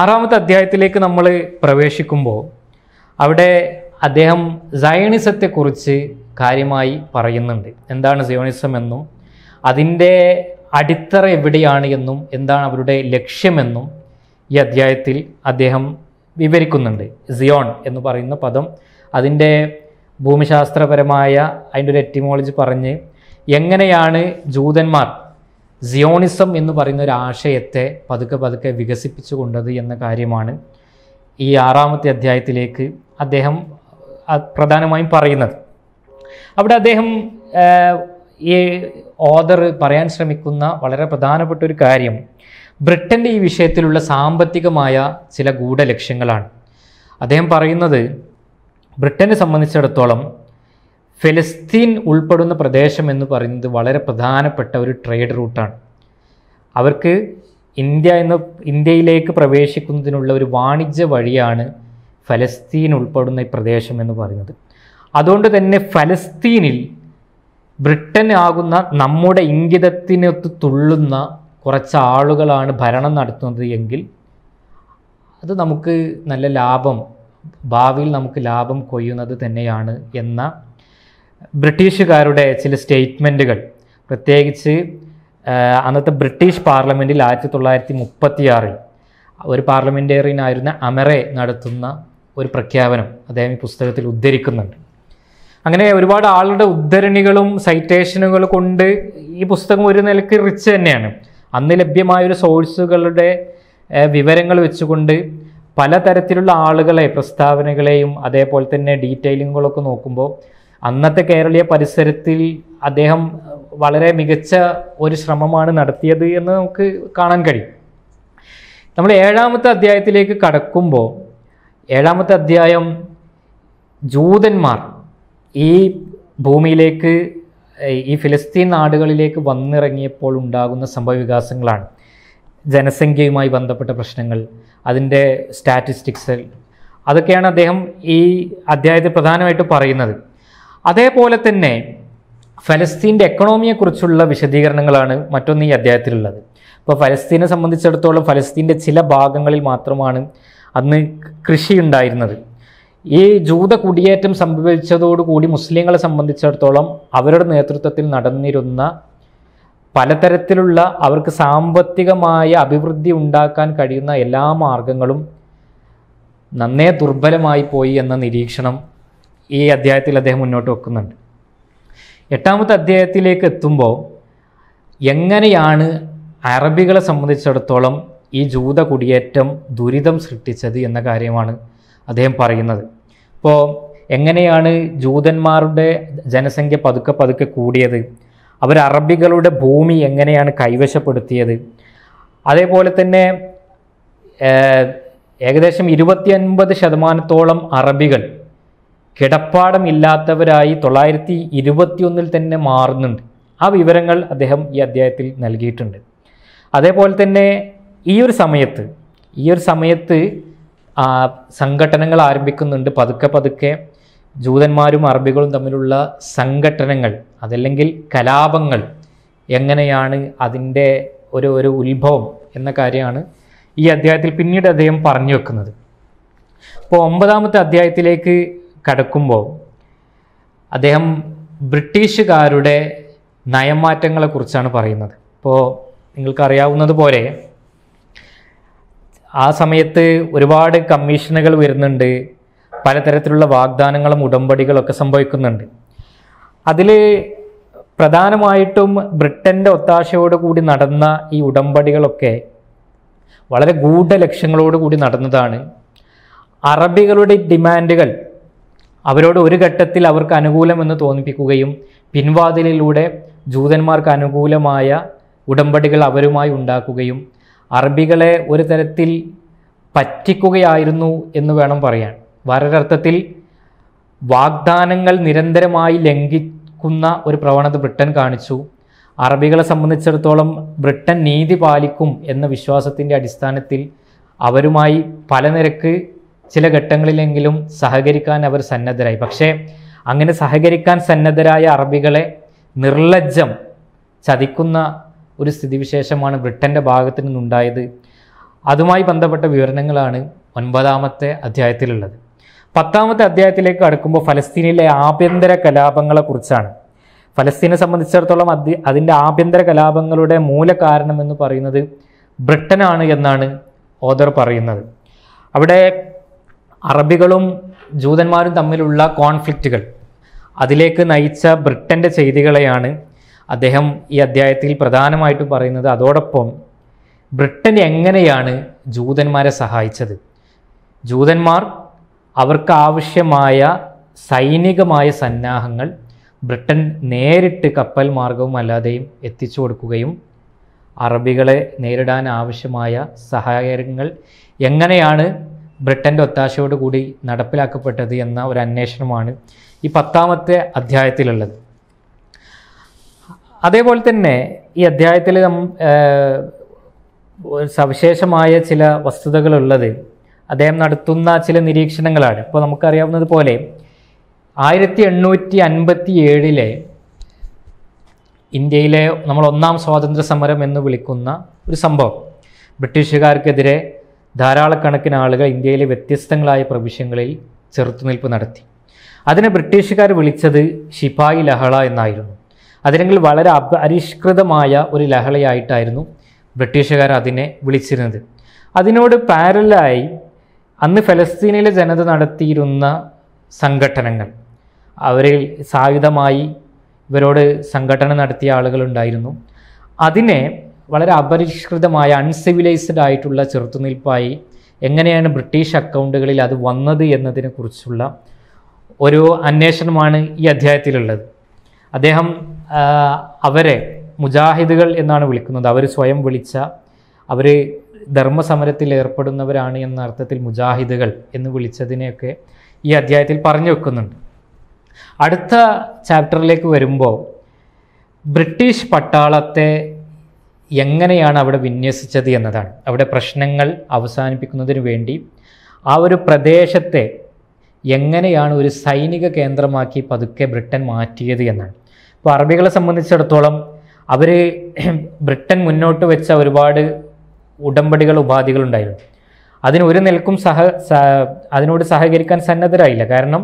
ആറാമത്തെ അധ്യായത്തിലേക്ക് നമ്മൾ പ്രവേശിക്കുമ്പോൾ അവിടെ അദ്ദേഹം സയണിസത്തെക്കുറിച്ച് കാര്യമായി പറയുന്നുണ്ട് എന്താണ് സയോണിസം എന്നും അതിൻ്റെ അടിത്തറ എവിടെയാണ് എന്നും എന്താണ് അവരുടെ ലക്ഷ്യമെന്നും ഈ അധ്യായത്തിൽ അദ്ദേഹം വിവരിക്കുന്നുണ്ട് സിയോൺ എന്ന് പറയുന്ന പദം അതിൻ്റെ ഭൂമിശാസ്ത്രപരമായ അതിൻ്റെ ഒരു എറ്റിമോളജി പറഞ്ഞ് എങ്ങനെയാണ് ജൂതന്മാർ സിയോണിസം എന്ന് പറയുന്ന ഒരു ആശയത്തെ പതുക്കെ പതുക്കെ വികസിപ്പിച്ചു കൊണ്ടത് എന്ന കാര്യമാണ് ഈ ആറാമത്തെ അധ്യായത്തിലേക്ക് അദ്ദേഹം പ്രധാനമായും പറയുന്നത് അവിടെ അദ്ദേഹം ഈ ഓദർ പറയാൻ ശ്രമിക്കുന്ന വളരെ പ്രധാനപ്പെട്ട ഒരു കാര്യം ബ്രിട്ടൻ്റെ ഈ വിഷയത്തിലുള്ള സാമ്പത്തികമായ ചില ഗൂഢലക്ഷ്യങ്ങളാണ് അദ്ദേഹം പറയുന്നത് ബ്രിട്ടനെ സംബന്ധിച്ചിടത്തോളം ഫലസ്തീൻ ഉൾപ്പെടുന്ന പ്രദേശം എന്ന് പറയുന്നത് വളരെ പ്രധാനപ്പെട്ട ഒരു ട്രേഡ് റൂട്ടാണ് അവർക്ക് ഇന്ത്യ എന്ന ഇന്ത്യയിലേക്ക് പ്രവേശിക്കുന്നതിനുള്ള ഒരു വാണിജ്യ വഴിയാണ് ഫലസ്തീൻ ഉൾപ്പെടുന്ന ഈ പ്രദേശം എന്ന് പറയുന്നത് അതുകൊണ്ട് തന്നെ ഫലസ്തീനിൽ ബ്രിട്ടൻ ആകുന്ന നമ്മുടെ ഇംഗിതത്തിനൊത്ത് തുള്ളുന്ന കുറച്ച് ആളുകളാണ് ഭരണം നടത്തുന്നത് എങ്കിൽ അത് നമുക്ക് നല്ല ലാഭം ഭാവിയിൽ നമുക്ക് ലാഭം കൊയ്യുന്നത് തന്നെയാണ് എന്ന ബ്രിട്ടീഷുകാരുടെ ചില സ്റ്റേറ്റ്മെൻറ്റുകൾ പ്രത്യേകിച്ച് അന്നത്തെ ബ്രിട്ടീഷ് പാർലമെൻറ്റിൽ ആയിരത്തി തൊള്ളായിരത്തി മുപ്പത്തിയാറിൽ ഒരു പാർലമെൻറ്റേറിയനായിരുന്ന അമറെ നടത്തുന്ന ഒരു പ്രഖ്യാപനം അദ്ദേഹം ഈ പുസ്തകത്തിൽ ഉദ്ധരിക്കുന്നുണ്ട് അങ്ങനെ ഒരുപാട് ആളുടെ ഉദ്ധരണികളും സൈറ്റേഷനുകൾ കൊണ്ട് ഈ പുസ്തകം ഒരു നിലയ്ക്ക് റിച്ച് തന്നെയാണ് അന്ന് ലഭ്യമായൊരു സോഴ്സുകളുടെ വിവരങ്ങൾ വെച്ചുകൊണ്ട് പലതരത്തിലുള്ള ആളുകളെ പ്രസ്താവനകളെയും അതേപോലെ തന്നെ ഡീറ്റെയിലിങ്ങുകളൊക്കെ നോക്കുമ്പോൾ അന്നത്തെ കേരളീയ പരിസരത്തിൽ അദ്ദേഹം വളരെ മികച്ച ഒരു ശ്രമമാണ് നടത്തിയത് എന്ന് നമുക്ക് കാണാൻ കഴിയും നമ്മൾ ഏഴാമത്തെ അധ്യായത്തിലേക്ക് കടക്കുമ്പോൾ ഏഴാമത്തെ അധ്യായം ജൂതന്മാർ ഈ ഭൂമിയിലേക്ക് ഈ ഫിലിസ്തീൻ നാടുകളിലേക്ക് വന്നിറങ്ങിയപ്പോൾ ഉണ്ടാകുന്ന സംഭവ വികാസങ്ങളാണ് ജനസംഖ്യയുമായി ബന്ധപ്പെട്ട പ്രശ്നങ്ങൾ അതിൻ്റെ സ്റ്റാറ്റിസ്റ്റിക്സ് അതൊക്കെയാണ് അദ്ദേഹം ഈ അധ്യായത്തിൽ പ്രധാനമായിട്ട് പറയുന്നത് അതേപോലെ തന്നെ ഫലസ്തീൻ്റെ എക്കണോമിയെക്കുറിച്ചുള്ള വിശദീകരണങ്ങളാണ് മറ്റൊന്ന് ഈ അധ്യായത്തിലുള്ളത് ഇപ്പോൾ ഫലസ്തീനെ സംബന്ധിച്ചിടത്തോളം ഫലസ്തീൻ്റെ ചില ഭാഗങ്ങളിൽ മാത്രമാണ് അന്ന് കൃഷി ഉണ്ടായിരുന്നത് ഈ ജൂത കുടിയേറ്റം സംഭവിച്ചതോടുകൂടി മുസ്ലിങ്ങളെ സംബന്ധിച്ചിടത്തോളം അവരുടെ നേതൃത്വത്തിൽ നടന്നിരുന്ന പലതരത്തിലുള്ള അവർക്ക് സാമ്പത്തികമായ അഭിവൃദ്ധി ഉണ്ടാക്കാൻ കഴിയുന്ന എല്ലാ മാർഗങ്ങളും നന്നേ ദുർബലമായി പോയി എന്ന നിരീക്ഷണം ഈ അധ്യായത്തിൽ അദ്ദേഹം മുന്നോട്ട് വെക്കുന്നുണ്ട് എട്ടാമത്തെ അധ്യായത്തിലേക്ക് എത്തുമ്പോൾ എങ്ങനെയാണ് അറബികളെ സംബന്ധിച്ചിടത്തോളം ഈ ജൂത കുടിയേറ്റം ദുരിതം സൃഷ്ടിച്ചത് എന്ന കാര്യമാണ് അദ്ദേഹം പറയുന്നത് ഇപ്പോൾ എങ്ങനെയാണ് ജൂതന്മാരുടെ ജനസംഖ്യ പതുക്കെ പതുക്കെ കൂടിയത് അവർ അറബികളുടെ ഭൂമി എങ്ങനെയാണ് കൈവശപ്പെടുത്തിയത് അതേപോലെ തന്നെ ഏകദേശം ഇരുപത്തിയൊൻപത് ശതമാനത്തോളം അറബികൾ കിടപ്പാടം ഇല്ലാത്തവരായി തൊള്ളായിരത്തി ഇരുപത്തിയൊന്നിൽ തന്നെ മാറുന്നുണ്ട് ആ വിവരങ്ങൾ അദ്ദേഹം ഈ അധ്യായത്തിൽ നൽകിയിട്ടുണ്ട് അതേപോലെ തന്നെ ഈ ഒരു സമയത്ത് ഈ ഒരു സമയത്ത് സംഘടനകൾ ആരംഭിക്കുന്നുണ്ട് പതുക്കെ പതുക്കെ ജൂതന്മാരും അറബികളും തമ്മിലുള്ള സംഘടനകൾ അതല്ലെങ്കിൽ കലാപങ്ങൾ എങ്ങനെയാണ് അതിൻ്റെ ഒരു ഒരു ഉത്ഭവം എന്ന കാര്യമാണ് ഈ അധ്യായത്തിൽ പിന്നീട് അദ്ദേഹം പറഞ്ഞു വെക്കുന്നത് അപ്പോൾ ഒമ്പതാമത്തെ അധ്യായത്തിലേക്ക് കടക്കുമ്പോൾ അദ്ദേഹം ബ്രിട്ടീഷുകാരുടെ നയമാറ്റങ്ങളെക്കുറിച്ചാണ് പറയുന്നത് ഇപ്പോൾ നിങ്ങൾക്കറിയാവുന്നത് പോലെ ആ സമയത്ത് ഒരുപാട് കമ്മീഷനുകൾ വരുന്നുണ്ട് പലതരത്തിലുള്ള വാഗ്ദാനങ്ങളും ഉടമ്പടികളൊക്കെ സംഭവിക്കുന്നുണ്ട് അതിൽ പ്രധാനമായിട്ടും ബ്രിട്ടൻ്റെ കൂടി നടന്ന ഈ ഉടമ്പടികളൊക്കെ വളരെ ഗൂഢലക്ഷ്യങ്ങളോടുകൂടി നടന്നതാണ് അറബികളുടെ ഡിമാൻഡുകൾ അവരോട് ഒരു ഘട്ടത്തിൽ അവർക്ക് അനുകൂലമെന്ന് തോന്നിപ്പിക്കുകയും പിൻവാതിലിലൂടെ ജൂതന്മാർക്ക് അനുകൂലമായ ഉടമ്പടികൾ അവരുമായി ഉണ്ടാക്കുകയും അറബികളെ ഒരു തരത്തിൽ പറ്റിക്കുകയായിരുന്നു എന്ന് വേണം പറയാൻ വരൊരർത്ഥത്തിൽ വാഗ്ദാനങ്ങൾ നിരന്തരമായി ലംഘിക്കുന്ന ഒരു പ്രവണത ബ്രിട്ടൻ കാണിച്ചു അറബികളെ സംബന്ധിച്ചിടത്തോളം ബ്രിട്ടൻ നീതി പാലിക്കും എന്ന വിശ്വാസത്തിൻ്റെ അടിസ്ഥാനത്തിൽ അവരുമായി പല നിരക്ക് ചില ഘട്ടങ്ങളിലെങ്കിലും സഹകരിക്കാൻ അവർ സന്നദ്ധരായി പക്ഷേ അങ്ങനെ സഹകരിക്കാൻ സന്നദ്ധരായ അറബികളെ നിർലജ്ജം ചതിക്കുന്ന ഒരു സ്ഥിതിവിശേഷമാണ് ബ്രിട്ടൻ്റെ ഭാഗത്തു നിന്നുണ്ടായത് അതുമായി ബന്ധപ്പെട്ട വിവരണങ്ങളാണ് ഒൻപതാമത്തെ അധ്യായത്തിലുള്ളത് പത്താമത്തെ അധ്യായത്തിലേക്ക് അടുക്കുമ്പോൾ ഫലസ്തീനിലെ ആഭ്യന്തര കലാപങ്ങളെക്കുറിച്ചാണ് ഫലസ്തീനെ സംബന്ധിച്ചിടത്തോളം അതി അതിൻ്റെ ആഭ്യന്തര കലാപങ്ങളുടെ മൂലകാരണം എന്ന് പറയുന്നത് ബ്രിട്ടനാണ് എന്നാണ് ഓദർ പറയുന്നത് അവിടെ അറബികളും ജൂതന്മാരും തമ്മിലുള്ള കോൺഫ്ലിക്റ്റുകൾ അതിലേക്ക് നയിച്ച ബ്രിട്ടൻ്റെ ചെയ്തികളെയാണ് അദ്ദേഹം ഈ അധ്യായത്തിൽ പ്രധാനമായിട്ടും പറയുന്നത് അതോടൊപ്പം ബ്രിട്ടൻ എങ്ങനെയാണ് ജൂതന്മാരെ സഹായിച്ചത് ജൂതന്മാർ അവർക്ക് ആവശ്യമായ സൈനികമായ സന്നാഹങ്ങൾ ബ്രിട്ടൻ നേരിട്ട് കപ്പൽ മാർഗവും അല്ലാതെയും എത്തിച്ചു കൊടുക്കുകയും അറബികളെ നേരിടാൻ ആവശ്യമായ സഹായങ്ങൾ എങ്ങനെയാണ് ബ്രിട്ടൻ്റെ കൂടി നടപ്പിലാക്കപ്പെട്ടത് എന്ന ഒരു അന്വേഷണമാണ് ഈ പത്താമത്തെ അധ്യായത്തിലുള്ളത് അതേപോലെ തന്നെ ഈ അധ്യായത്തിൽ സവിശേഷമായ ചില വസ്തുതകളുള്ളത് അദ്ദേഹം നടത്തുന്ന ചില നിരീക്ഷണങ്ങളാണ് ഇപ്പോൾ നമുക്കറിയാവുന്നത് പോലെ ആയിരത്തി എണ്ണൂറ്റി അൻപത്തി ഏഴിലെ ഇന്ത്യയിലെ നമ്മൾ ഒന്നാം സ്വാതന്ത്ര്യ സമരം എന്ന് വിളിക്കുന്ന ഒരു സംഭവം ബ്രിട്ടീഷുകാർക്കെതിരെ ധാരാളക്കണക്കിന് ആളുകൾ ഇന്ത്യയിലെ വ്യത്യസ്തങ്ങളായ പ്രവിശ്യങ്ങളിൽ ചെറുത്തുനിൽപ്പ് നടത്തി അതിനെ ബ്രിട്ടീഷുകാർ വിളിച്ചത് ശിപായി ലഹള എന്നായിരുന്നു അതിനെങ്കിൽ വളരെ അപരിഷ്കൃതമായ ഒരു ലഹളയായിട്ടായിരുന്നു ബ്രിട്ടീഷുകാർ അതിനെ വിളിച്ചിരുന്നത് അതിനോട് പാരലായി അന്ന് ഫലസ്തീനിലെ ജനത നടത്തിയിരുന്ന സംഘടനകൾ അവരിൽ സായുധമായി ഇവരോട് സംഘടന നടത്തിയ ആളുകളുണ്ടായിരുന്നു അതിനെ വളരെ അപരിഷ്കൃതമായ അൺസിവിലൈസ്ഡ് ആയിട്ടുള്ള ചെറുത്തുനിൽപ്പായി എങ്ങനെയാണ് ബ്രിട്ടീഷ് അക്കൗണ്ടുകളിൽ അത് വന്നത് എന്നതിനെ കുറിച്ചുള്ള ഒരു അന്വേഷണമാണ് ഈ അധ്യായത്തിലുള്ളത് അദ്ദേഹം അവരെ മുജാഹിദുകൾ എന്നാണ് വിളിക്കുന്നത് അവർ സ്വയം വിളിച്ച അവർ ധർമ്മസമരത്തിൽ ഏർപ്പെടുന്നവരാണ് എന്ന അർത്ഥത്തിൽ മുജാഹിദുകൾ എന്ന് വിളിച്ചതിനെയൊക്കെ ഈ അധ്യായത്തിൽ പറഞ്ഞു വെക്കുന്നുണ്ട് അടുത്ത ചാപ്റ്ററിലേക്ക് വരുമ്പോൾ ബ്രിട്ടീഷ് പട്ടാളത്തെ എങ്ങനെയാണ് അവിടെ വിന്യസിച്ചത് എന്നതാണ് അവിടെ പ്രശ്നങ്ങൾ അവസാനിപ്പിക്കുന്നതിന് വേണ്ടി ആ ഒരു പ്രദേശത്തെ എങ്ങനെയാണ് ഒരു സൈനിക കേന്ദ്രമാക്കി പതുക്കെ ബ്രിട്ടൻ മാറ്റിയത് എന്നാണ് ഇപ്പോൾ അറബികളെ സംബന്ധിച്ചിടത്തോളം അവർ ബ്രിട്ടൻ മുന്നോട്ട് വെച്ച ഒരുപാട് ഉടമ്പടികൾ ഉപാധികളുണ്ടായിരുന്നു അതിന് ഒരു നിൽക്കും സഹ അതിനോട് സഹകരിക്കാൻ സന്നദ്ധരായില്ല കാരണം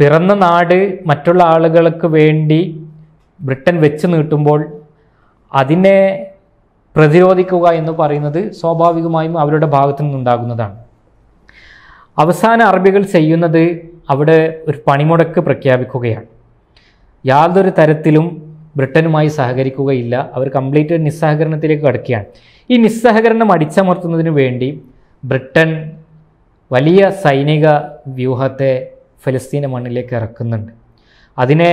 പിറന്ന നാട് മറ്റുള്ള ആളുകൾക്ക് വേണ്ടി ബ്രിട്ടൻ വെച്ച് നീട്ടുമ്പോൾ അതിനെ പ്രതിരോധിക്കുക എന്ന് പറയുന്നത് സ്വാഭാവികമായും അവരുടെ ഭാഗത്തു നിന്നുണ്ടാകുന്നതാണ് അവസാന അറബികൾ ചെയ്യുന്നത് അവിടെ ഒരു പണിമുടക്ക് പ്രഖ്യാപിക്കുകയാണ് യാതൊരു തരത്തിലും ബ്രിട്ടനുമായി സഹകരിക്കുകയില്ല അവർ കംപ്ലീറ്റ് നിസ്സഹകരണത്തിലേക്ക് കടക്കുകയാണ് ഈ നിസ്സഹകരണം അടിച്ചമർത്തുന്നതിന് വേണ്ടി ബ്രിട്ടൻ വലിയ സൈനിക വ്യൂഹത്തെ ഫലസ്തീന മണ്ണിലേക്ക് ഇറക്കുന്നുണ്ട് അതിനെ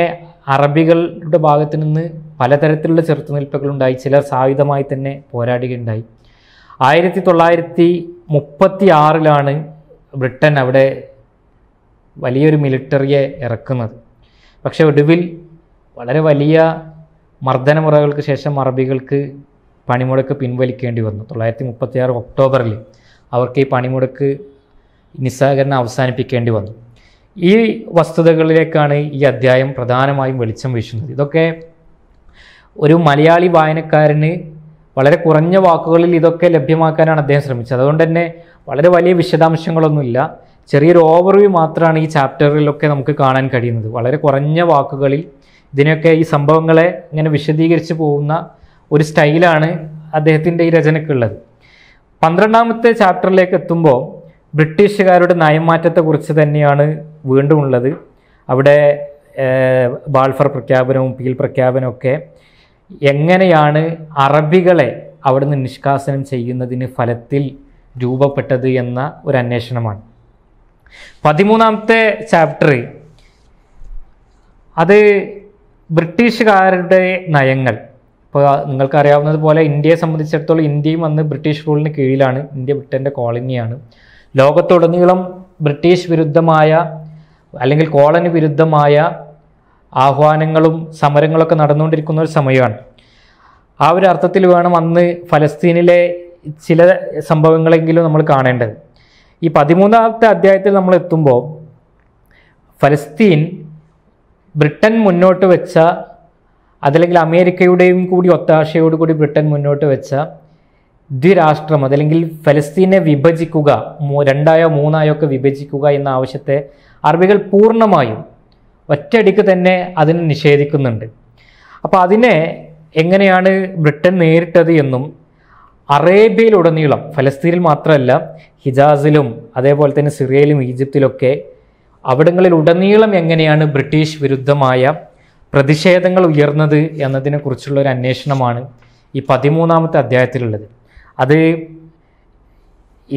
അറബികളുടെ ഭാഗത്തു നിന്ന് പലതരത്തിലുള്ള ചെറുത്തുനിൽപ്പുകളുണ്ടായി ചിലർ സായുധമായി തന്നെ പോരാടുകയുണ്ടായി ആയിരത്തി തൊള്ളായിരത്തി മുപ്പത്തി ആറിലാണ് ബ്രിട്ടൻ അവിടെ വലിയൊരു മിലിറ്ററിയെ ഇറക്കുന്നത് പക്ഷേ ഒടുവിൽ വളരെ വലിയ മർദ്ദനമുറകൾക്ക് ശേഷം അറബികൾക്ക് പണിമുടക്ക് പിൻവലിക്കേണ്ടി വന്നു തൊള്ളായിരത്തി മുപ്പത്തി ആറ് ഒക്ടോബറിൽ അവർക്ക് ഈ പണിമുടക്ക് നിസ്സഹകരണം അവസാനിപ്പിക്കേണ്ടി വന്നു ഈ വസ്തുതകളിലേക്കാണ് ഈ അധ്യായം പ്രധാനമായും വെളിച്ചം വീശുന്നത് ഇതൊക്കെ ഒരു മലയാളി വായനക്കാരന് വളരെ കുറഞ്ഞ വാക്കുകളിൽ ഇതൊക്കെ ലഭ്യമാക്കാനാണ് അദ്ദേഹം ശ്രമിച്ചത് അതുകൊണ്ട് തന്നെ വളരെ വലിയ വിശദാംശങ്ങളൊന്നുമില്ല ചെറിയൊരു ഓവർവ്യൂ മാത്രമാണ് ഈ ചാപ്റ്ററിലൊക്കെ നമുക്ക് കാണാൻ കഴിയുന്നത് വളരെ കുറഞ്ഞ വാക്കുകളിൽ ഇതിനൊക്കെ ഈ സംഭവങ്ങളെ ഇങ്ങനെ വിശദീകരിച്ച് പോകുന്ന ഒരു സ്റ്റൈലാണ് അദ്ദേഹത്തിൻ്റെ ഈ രചനക്കുള്ളത് പന്ത്രണ്ടാമത്തെ ചാപ്റ്ററിലേക്ക് എത്തുമ്പോൾ ബ്രിട്ടീഷുകാരുടെ നയമാറ്റത്തെക്കുറിച്ച് തന്നെയാണ് വീണ്ടും ഉള്ളത് അവിടെ ബാൾഫർ പ്രഖ്യാപനവും പീൽ പ്രഖ്യാപനവും ഒക്കെ എങ്ങനെയാണ് അറബികളെ അവിടുന്ന് നിഷ്കാസനം ചെയ്യുന്നതിന് ഫലത്തിൽ രൂപപ്പെട്ടത് എന്ന ഒരു അന്വേഷണമാണ് പതിമൂന്നാമത്തെ ചാപ്റ്റർ അത് ബ്രിട്ടീഷുകാരുടെ നയങ്ങൾ ഇപ്പോൾ നിങ്ങൾക്കറിയാവുന്നത് പോലെ ഇന്ത്യയെ സംബന്ധിച്ചിടത്തോളം ഇന്ത്യയും അന്ന് ബ്രിട്ടീഷ് റൂളിന് കീഴിലാണ് ഇന്ത്യ ബ്രിട്ടൻ്റെ കോളനിയാണ് ലോകത്തുടനീളം ബ്രിട്ടീഷ് വിരുദ്ധമായ അല്ലെങ്കിൽ കോളനി വിരുദ്ധമായ ആഹ്വാനങ്ങളും സമരങ്ങളൊക്കെ നടന്നുകൊണ്ടിരിക്കുന്ന ഒരു സമയമാണ് ആ ഒരു അർത്ഥത്തിൽ വേണം അന്ന് ഫലസ്തീനിലെ ചില സംഭവങ്ങളെങ്കിലും നമ്മൾ കാണേണ്ടത് ഈ പതിമൂന്നാമത്തെ അധ്യായത്തിൽ നമ്മൾ എത്തുമ്പോൾ ഫലസ്തീൻ ബ്രിട്ടൻ മുന്നോട്ട് വെച്ച അതല്ലെങ്കിൽ അമേരിക്കയുടെയും കൂടി ഒത്താശയോടുകൂടി ബ്രിട്ടൻ മുന്നോട്ട് വെച്ച ദ്വിരാഷ്ട്രം അതല്ലെങ്കിൽ ഫലസ്തീനെ വിഭജിക്കുക രണ്ടായോ മൂന്നായോ ഒക്കെ വിഭജിക്കുക എന്ന ആവശ്യത്തെ അറബികൾ പൂർണ്ണമായും ഒറ്റയടിക്ക് തന്നെ അതിനെ നിഷേധിക്കുന്നുണ്ട് അപ്പോൾ അതിനെ എങ്ങനെയാണ് ബ്രിട്ടൻ നേരിട്ടത് എന്നും അറേബ്യയിലുടനീളം ഫലസ്തീനിൽ മാത്രമല്ല ഹിജാസിലും അതേപോലെ തന്നെ സിറിയയിലും ഈജിപ്തിലൊക്കെ അവിടങ്ങളിൽ ഉടനീളം എങ്ങനെയാണ് ബ്രിട്ടീഷ് വിരുദ്ധമായ പ്രതിഷേധങ്ങൾ ഉയർന്നത് എന്നതിനെക്കുറിച്ചുള്ള ഒരു അന്വേഷണമാണ് ഈ പതിമൂന്നാമത്തെ അധ്യായത്തിലുള്ളത് അത്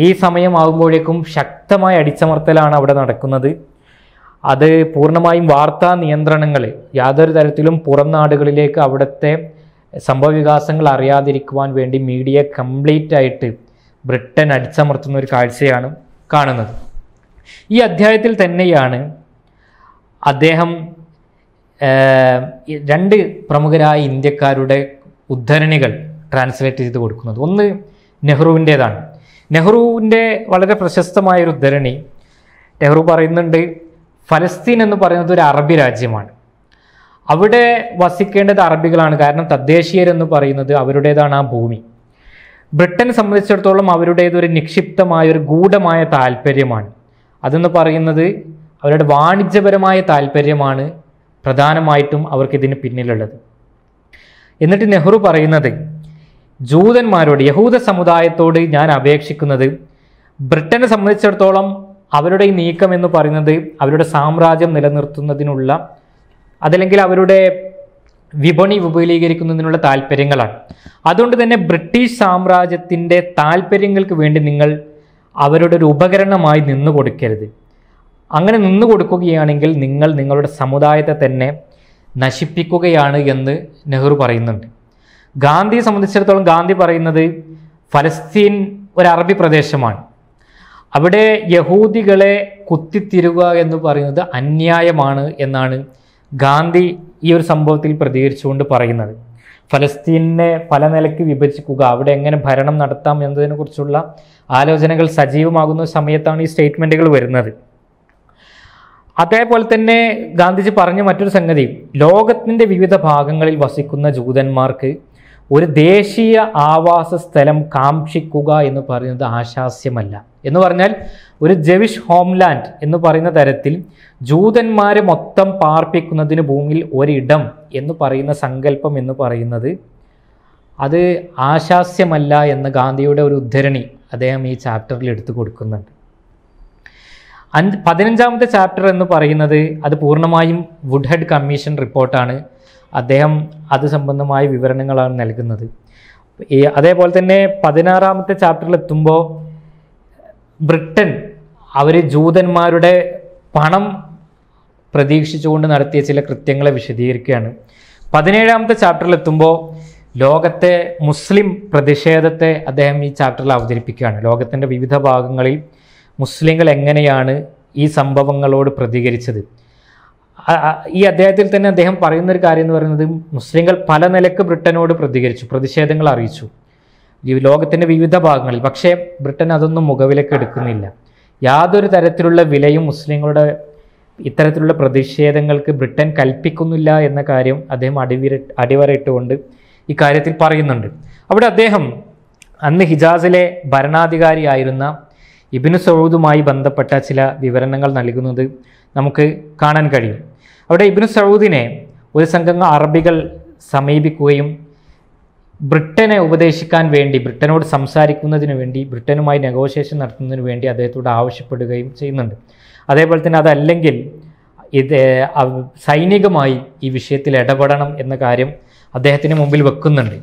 ഈ സമയമാകുമ്പോഴേക്കും ശക്തമായ അടിച്ചമർത്തലാണ് അവിടെ നടക്കുന്നത് അത് പൂർണ്ണമായും വാർത്താ നിയന്ത്രണങ്ങൾ യാതൊരു തരത്തിലും പുറം നാടുകളിലേക്ക് അവിടുത്തെ സംഭവവികാസങ്ങൾ അറിയാതിരിക്കുവാൻ വേണ്ടി മീഡിയ കംപ്ലീറ്റ് ആയിട്ട് ബ്രിട്ടൻ അടിച്ചമർത്തുന്ന ഒരു കാഴ്ചയാണ് കാണുന്നത് ഈ അധ്യായത്തിൽ തന്നെയാണ് അദ്ദേഹം രണ്ട് പ്രമുഖരായ ഇന്ത്യക്കാരുടെ ഉദ്ധരണികൾ ട്രാൻസ്ലേറ്റ് ചെയ്ത് കൊടുക്കുന്നത് ഒന്ന് നെഹ്റുവിൻ്റേതാണ് നെഹ്റുവിൻ്റെ വളരെ പ്രശസ്തമായൊരു ഉദ്ധരണി നെഹ്റു പറയുന്നുണ്ട് ഫലസ്തീൻ എന്ന് പറയുന്നത് ഒരു അറബി രാജ്യമാണ് അവിടെ വസിക്കേണ്ടത് അറബികളാണ് കാരണം തദ്ദേശീയരെന്ന് പറയുന്നത് അവരുടേതാണ് ആ ഭൂമി ബ്രിട്ടനെ സംബന്ധിച്ചിടത്തോളം ഒരു നിക്ഷിപ്തമായ ഒരു ഗൂഢമായ താല്പര്യമാണ് അതെന്ന് പറയുന്നത് അവരുടെ വാണിജ്യപരമായ താല്പര്യമാണ് പ്രധാനമായിട്ടും അവർക്കിതിന് പിന്നിലുള്ളത് എന്നിട്ട് നെഹ്റു പറയുന്നത് ജൂതന്മാരോട് യഹൂദ സമുദായത്തോട് ഞാൻ അപേക്ഷിക്കുന്നത് ബ്രിട്ടനെ സംബന്ധിച്ചിടത്തോളം അവരുടെ ഈ നീക്കം എന്ന് പറയുന്നത് അവരുടെ സാമ്രാജ്യം നിലനിർത്തുന്നതിനുള്ള അതല്ലെങ്കിൽ അവരുടെ വിപണി വിപുലീകരിക്കുന്നതിനുള്ള താല്പര്യങ്ങളാണ് അതുകൊണ്ട് തന്നെ ബ്രിട്ടീഷ് സാമ്രാജ്യത്തിൻ്റെ താല്പര്യങ്ങൾക്ക് വേണ്ടി നിങ്ങൾ അവരുടെ ഒരു ഉപകരണമായി നിന്നു കൊടുക്കരുത് അങ്ങനെ നിന്നു കൊടുക്കുകയാണെങ്കിൽ നിങ്ങൾ നിങ്ങളുടെ സമുദായത്തെ തന്നെ നശിപ്പിക്കുകയാണ് എന്ന് നെഹ്റു പറയുന്നുണ്ട് ഗാന്ധിയെ സംബന്ധിച്ചിടത്തോളം ഗാന്ധി പറയുന്നത് ഫലസ്തീൻ ഒരു അറബി പ്രദേശമാണ് അവിടെ യഹൂദികളെ കുത്തിത്തിരുക എന്ന് പറയുന്നത് അന്യായമാണ് എന്നാണ് ഗാന്ധി ഈ ഒരു സംഭവത്തിൽ പ്രതികരിച്ചുകൊണ്ട് പറയുന്നത് ഫലസ്തീനെ പല നിലയ്ക്ക് വിഭജിക്കുക അവിടെ എങ്ങനെ ഭരണം നടത്താം എന്നതിനെക്കുറിച്ചുള്ള ആലോചനകൾ സജീവമാകുന്ന സമയത്താണ് ഈ സ്റ്റേറ്റ്മെൻറ്റുകൾ വരുന്നത് അതേപോലെ തന്നെ ഗാന്ധിജി പറഞ്ഞ മറ്റൊരു സംഗതി ലോകത്തിൻ്റെ വിവിധ ഭാഗങ്ങളിൽ വസിക്കുന്ന ജൂതന്മാർക്ക് ഒരു ദേശീയ ആവാസ സ്ഥലം കാക്ഷിക്കുക എന്ന് പറയുന്നത് ആശാസ്യമല്ല എന്ന് പറഞ്ഞാൽ ഒരു ജവിഷ് ഹോംലാൻഡ് എന്ന് പറയുന്ന തരത്തിൽ ജൂതന്മാരെ മൊത്തം പാർപ്പിക്കുന്നതിന് ഭൂമിയിൽ ഒരിടം എന്ന് പറയുന്ന സങ്കല്പം എന്ന് പറയുന്നത് അത് ആശാസ്യമല്ല എന്ന് ഗാന്ധിയുടെ ഒരു ഉദ്ധരണി അദ്ദേഹം ഈ ചാപ്റ്ററിൽ എടുത്തു കൊടുക്കുന്നുണ്ട് അഞ്ച് പതിനഞ്ചാമത്തെ ചാപ്റ്റർ എന്ന് പറയുന്നത് അത് പൂർണ്ണമായും വുഡ് ഹെഡ് കമ്മീഷൻ റിപ്പോർട്ടാണ് അദ്ദേഹം അത് സംബന്ധമായ വിവരണങ്ങളാണ് നൽകുന്നത് ഈ അതേപോലെ തന്നെ പതിനാറാമത്തെ ചാപ്റ്ററിൽ എത്തുമ്പോൾ ബ്രിട്ടൻ അവർ ജൂതന്മാരുടെ പണം പ്രതീക്ഷിച്ചുകൊണ്ട് നടത്തിയ ചില കൃത്യങ്ങളെ വിശദീകരിക്കുകയാണ് പതിനേഴാമത്തെ ചാപ്റ്ററിൽ എത്തുമ്പോൾ ലോകത്തെ മുസ്ലിം പ്രതിഷേധത്തെ അദ്ദേഹം ഈ ചാപ്റ്ററിൽ അവതരിപ്പിക്കുകയാണ് ലോകത്തിൻ്റെ വിവിധ ഭാഗങ്ങളിൽ മുസ്ലിങ്ങൾ എങ്ങനെയാണ് ഈ സംഭവങ്ങളോട് പ്രതികരിച്ചത് ഈ അദ്ദേഹത്തിൽ തന്നെ അദ്ദേഹം പറയുന്നൊരു കാര്യം എന്ന് പറയുന്നത് മുസ്ലിങ്ങൾ പല നിലക്ക് ബ്രിട്ടനോട് പ്രതികരിച്ചു പ്രതിഷേധങ്ങൾ അറിയിച്ചു ലോകത്തിൻ്റെ വിവിധ ഭാഗങ്ങളിൽ പക്ഷേ ബ്രിട്ടൻ അതൊന്നും മുഖവിലേക്ക് എടുക്കുന്നില്ല യാതൊരു തരത്തിലുള്ള വിലയും മുസ്ലിങ്ങളുടെ ഇത്തരത്തിലുള്ള പ്രതിഷേധങ്ങൾക്ക് ബ്രിട്ടൻ കൽപ്പിക്കുന്നില്ല എന്ന കാര്യം അദ്ദേഹം അടിവിര അടിവരയിട്ടുകൊണ്ട് ഇക്കാര്യത്തിൽ പറയുന്നുണ്ട് അവിടെ അദ്ദേഹം അന്ന് ഹിജാസിലെ ഭരണാധികാരിയായിരുന്ന ഇബിന് സൗദുമായി ബന്ധപ്പെട്ട ചില വിവരണങ്ങൾ നൽകുന്നത് നമുക്ക് കാണാൻ കഴിയും അവിടെ ഇബിന് സൗദിനെ ഒരു സംഘം അറബികൾ സമീപിക്കുകയും ബ്രിട്ടനെ ഉപദേശിക്കാൻ വേണ്ടി ബ്രിട്ടനോട് സംസാരിക്കുന്നതിന് വേണ്ടി ബ്രിട്ടനുമായി നെഗോഷിയേഷൻ നടത്തുന്നതിന് വേണ്ടി അദ്ദേഹത്തോട് ആവശ്യപ്പെടുകയും ചെയ്യുന്നുണ്ട് അതേപോലെ തന്നെ അതല്ലെങ്കിൽ ഇത് സൈനികമായി ഈ വിഷയത്തിൽ ഇടപെടണം എന്ന കാര്യം അദ്ദേഹത്തിന് മുമ്പിൽ വെക്കുന്നുണ്ട്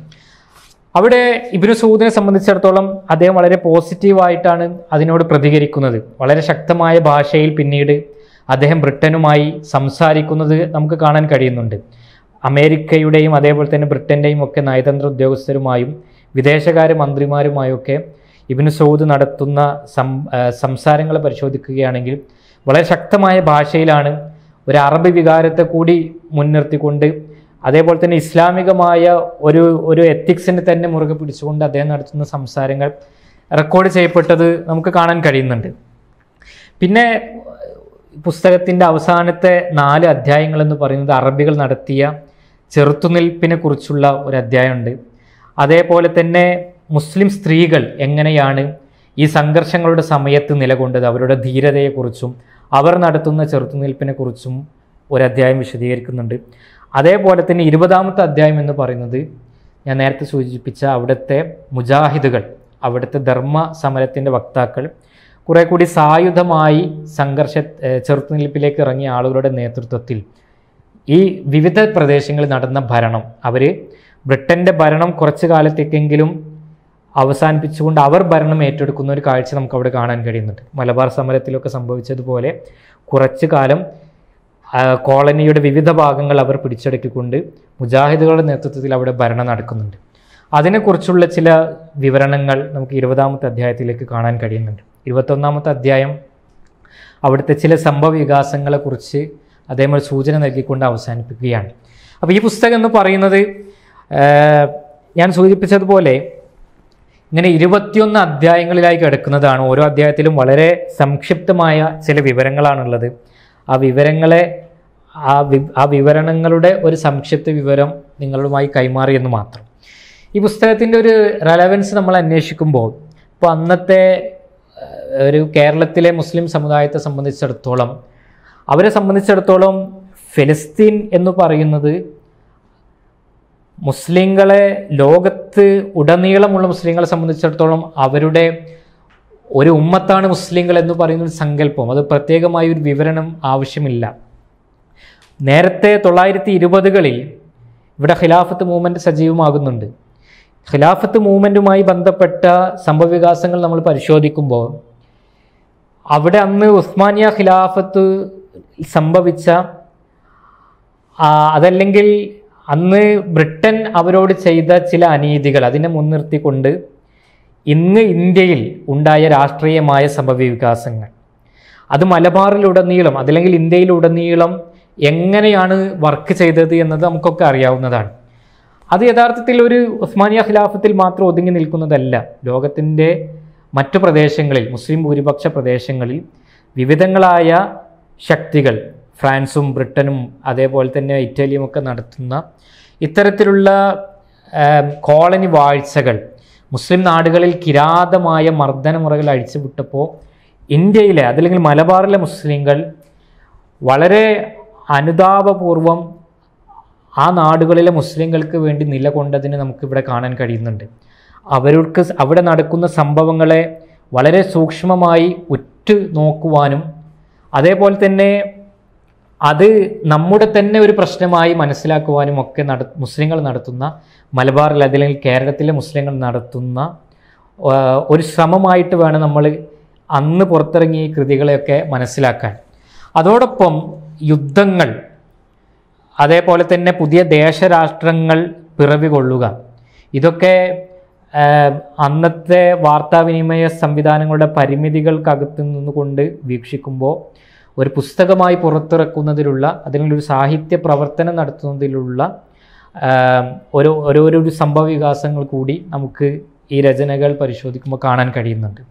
അവിടെ ഇബിനു സൂദിനെ സംബന്ധിച്ചിടത്തോളം അദ്ദേഹം വളരെ പോസിറ്റീവായിട്ടാണ് അതിനോട് പ്രതികരിക്കുന്നത് വളരെ ശക്തമായ ഭാഷയിൽ പിന്നീട് അദ്ദേഹം ബ്രിട്ടനുമായി സംസാരിക്കുന്നത് നമുക്ക് കാണാൻ കഴിയുന്നുണ്ട് അമേരിക്കയുടെയും അതേപോലെ തന്നെ ബ്രിട്ടൻ്റെയും ഒക്കെ നയതന്ത്ര ഉദ്യോഗസ്ഥരുമായും വിദേശകാര്യ മന്ത്രിമാരുമായൊക്കെ ഇബിന് സൗദ് നടത്തുന്ന സം സംസാരങ്ങൾ പരിശോധിക്കുകയാണെങ്കിൽ വളരെ ശക്തമായ ഭാഷയിലാണ് ഒരു അറബി വികാരത്തെ കൂടി മുൻനിർത്തിക്കൊണ്ട് അതേപോലെ തന്നെ ഇസ്ലാമികമായ ഒരു ഒരു എത്തിക്സിനെ തന്നെ മുറുകെ പിടിച്ചുകൊണ്ട് അദ്ദേഹം നടത്തുന്ന സംസാരങ്ങൾ റെക്കോർഡ് ചെയ്യപ്പെട്ടത് നമുക്ക് കാണാൻ കഴിയുന്നുണ്ട് പിന്നെ പുസ്തകത്തിൻ്റെ അവസാനത്തെ നാല് അധ്യായങ്ങൾ എന്ന് പറയുന്നത് അറബികൾ നടത്തിയ ചെറുത്തുനിൽപ്പിനെ കുറിച്ചുള്ള ഒരു അധ്യായമുണ്ട് അതേപോലെ തന്നെ മുസ്ലിം സ്ത്രീകൾ എങ്ങനെയാണ് ഈ സംഘർഷങ്ങളുടെ സമയത്ത് നിലകൊണ്ടത് അവരുടെ ധീരതയെക്കുറിച്ചും അവർ നടത്തുന്ന ചെറുത്തുനിൽപ്പിനെക്കുറിച്ചും ഒരു അധ്യായം വിശദീകരിക്കുന്നുണ്ട് അതേപോലെ തന്നെ ഇരുപതാമത്തെ അധ്യായം എന്ന് പറയുന്നത് ഞാൻ നേരത്തെ സൂചിപ്പിച്ച അവിടുത്തെ മുജാഹിദുകൾ അവിടുത്തെ ധർമ്മ സമരത്തിൻ്റെ വക്താക്കൾ കുറേ കൂടി സായുധമായി സംഘർഷ ചെറുത്തുനിൽപ്പിലേക്ക് ഇറങ്ങിയ ആളുകളുടെ നേതൃത്വത്തിൽ ഈ വിവിധ പ്രദേശങ്ങളിൽ നടന്ന ഭരണം അവർ ബ്രിട്ടൻ്റെ ഭരണം കുറച്ച് കാലത്തേക്കെങ്കിലും അവസാനിപ്പിച്ചുകൊണ്ട് അവർ ഭരണം ഏറ്റെടുക്കുന്ന ഒരു കാഴ്ച നമുക്ക് അവിടെ കാണാൻ കഴിയുന്നുണ്ട് മലബാർ സമരത്തിലൊക്കെ സംഭവിച്ചതുപോലെ കുറച്ചു കാലം കോളനിയുടെ വിവിധ ഭാഗങ്ങൾ അവർ പിടിച്ചടക്കിക്കൊണ്ട് മുജാഹിദുകളുടെ നേതൃത്വത്തിൽ അവിടെ ഭരണം നടക്കുന്നുണ്ട് അതിനെക്കുറിച്ചുള്ള ചില വിവരണങ്ങൾ നമുക്ക് ഇരുപതാമത്തെ അധ്യായത്തിലേക്ക് കാണാൻ കഴിയുന്നുണ്ട് ഇരുപത്തൊന്നാമത്തെ അധ്യായം അവിടുത്തെ ചില സംഭവ വികാസങ്ങളെക്കുറിച്ച് അദ്ദേഹം ഒരു സൂചന നൽകിക്കൊണ്ട് അവസാനിപ്പിക്കുകയാണ് അപ്പോൾ ഈ പുസ്തകം എന്ന് പറയുന്നത് ഞാൻ സൂചിപ്പിച്ചതുപോലെ ഇങ്ങനെ ഇരുപത്തിയൊന്ന് അധ്യായങ്ങളിലായി കിടക്കുന്നതാണ് ഓരോ അധ്യായത്തിലും വളരെ സംക്ഷിപ്തമായ ചില വിവരങ്ങളാണുള്ളത് ആ വിവരങ്ങളെ ആ വി ആ വിവരണങ്ങളുടെ ഒരു സംക്ഷിപ്ത വിവരം നിങ്ങളുമായി കൈമാറിയെന്ന് മാത്രം ഈ പുസ്തകത്തിൻ്റെ ഒരു റെലവൻസ് നമ്മൾ അന്വേഷിക്കുമ്പോൾ ഇപ്പോൾ അന്നത്തെ ഒരു കേരളത്തിലെ മുസ്ലിം സമുദായത്തെ സംബന്ധിച്ചിടത്തോളം അവരെ സംബന്ധിച്ചിടത്തോളം ഫലസ്തീൻ എന്ന് പറയുന്നത് മുസ്ലിങ്ങളെ ലോകത്ത് ഉടനീളമുള്ള മുസ്ലിങ്ങളെ സംബന്ധിച്ചിടത്തോളം അവരുടെ ഒരു ഉമ്മത്താണ് മുസ്ലിങ്ങൾ എന്ന് പറയുന്ന ഒരു സങ്കല്പം അത് പ്രത്യേകമായ ഒരു വിവരണം ആവശ്യമില്ല നേരത്തെ തൊള്ളായിരത്തി ഇരുപതുകളിൽ ഇവിടെ ഖിലാഫത്ത് മൂവ്മെൻറ്റ് സജീവമാകുന്നുണ്ട് ഖിലാഫത്ത് മൂവ്മെൻറ്റുമായി ബന്ധപ്പെട്ട സംഭവവികാസങ്ങൾ നമ്മൾ പരിശോധിക്കുമ്പോൾ അവിടെ അന്ന് ഉസ്മാനിയ ഖിലാഫത്ത് സംഭവിച്ച അതല്ലെങ്കിൽ അന്ന് ബ്രിട്ടൻ അവരോട് ചെയ്ത ചില അനീതികൾ അതിനെ മുൻനിർത്തിക്കൊണ്ട് ഇന്ന് ഇന്ത്യയിൽ ഉണ്ടായ രാഷ്ട്രീയമായ സംഭവവികാസങ്ങൾ അത് മലബാറിലുടനീളം അതല്ലെങ്കിൽ ഇന്ത്യയിലുടനീളം എങ്ങനെയാണ് വർക്ക് ചെയ്തത് എന്നത് നമുക്കൊക്കെ അറിയാവുന്നതാണ് അത് യഥാർത്ഥത്തിൽ ഒരു ഉസ്മാനിയ ഖിലാഫത്തിൽ മാത്രം ഒതുങ്ങി നിൽക്കുന്നതല്ല ലോകത്തിൻ്റെ മറ്റു പ്രദേശങ്ങളിൽ മുസ്ലിം ഭൂരിപക്ഷ പ്രദേശങ്ങളിൽ വിവിധങ്ങളായ ശക്തികൾ ഫ്രാൻസും ബ്രിട്ടനും അതേപോലെ തന്നെ ഇറ്റലിയും ഒക്കെ നടത്തുന്ന ഇത്തരത്തിലുള്ള കോളനി വാഴ്ചകൾ മുസ്ലിം നാടുകളിൽ കിരാതമായ മർദ്ദനമുറകൾ അഴിച്ചുവിട്ടപ്പോൾ ഇന്ത്യയിലെ അതല്ലെങ്കിൽ മലബാറിലെ മുസ്ലിങ്ങൾ വളരെ അനുതാപപൂർവം ആ നാടുകളിലെ മുസ്ലിങ്ങൾക്ക് വേണ്ടി നിലകൊണ്ടതിന് നമുക്കിവിടെ കാണാൻ കഴിയുന്നുണ്ട് അവർക്ക് അവിടെ നടക്കുന്ന സംഭവങ്ങളെ വളരെ സൂക്ഷ്മമായി ഉറ്റു നോക്കുവാനും അതേപോലെ തന്നെ അത് നമ്മുടെ തന്നെ ഒരു പ്രശ്നമായി മനസ്സിലാക്കുവാനും ഒക്കെ നട മുസ്ലിങ്ങൾ നടത്തുന്ന മലബാറിൽ അല്ലെങ്കിൽ കേരളത്തിലെ മുസ്ലിങ്ങൾ നടത്തുന്ന ഒരു ശ്രമമായിട്ട് വേണം നമ്മൾ അന്ന് പുറത്തിറങ്ങിയ കൃതികളെയൊക്കെ മനസ്സിലാക്കാൻ അതോടൊപ്പം യുദ്ധങ്ങൾ അതേപോലെ തന്നെ പുതിയ ദേശരാഷ്ട്രങ്ങൾ പിറവി കൊള്ളുക ഇതൊക്കെ അന്നത്തെ വാർത്താവിനിമയ സംവിധാനങ്ങളുടെ പരിമിതികൾക്കകത്ത് നിന്നുകൊണ്ട് വീക്ഷിക്കുമ്പോൾ ഒരു പുസ്തകമായി പുറത്തിറക്കുന്നതിലുള്ള ഒരു സാഹിത്യ പ്രവർത്തനം നടത്തുന്നതിലുള്ള ഓരോ ഓരോരോ സംഭവ വികാസങ്ങൾ കൂടി നമുക്ക് ഈ രചനകൾ പരിശോധിക്കുമ്പോൾ കാണാൻ കഴിയുന്നുണ്ട്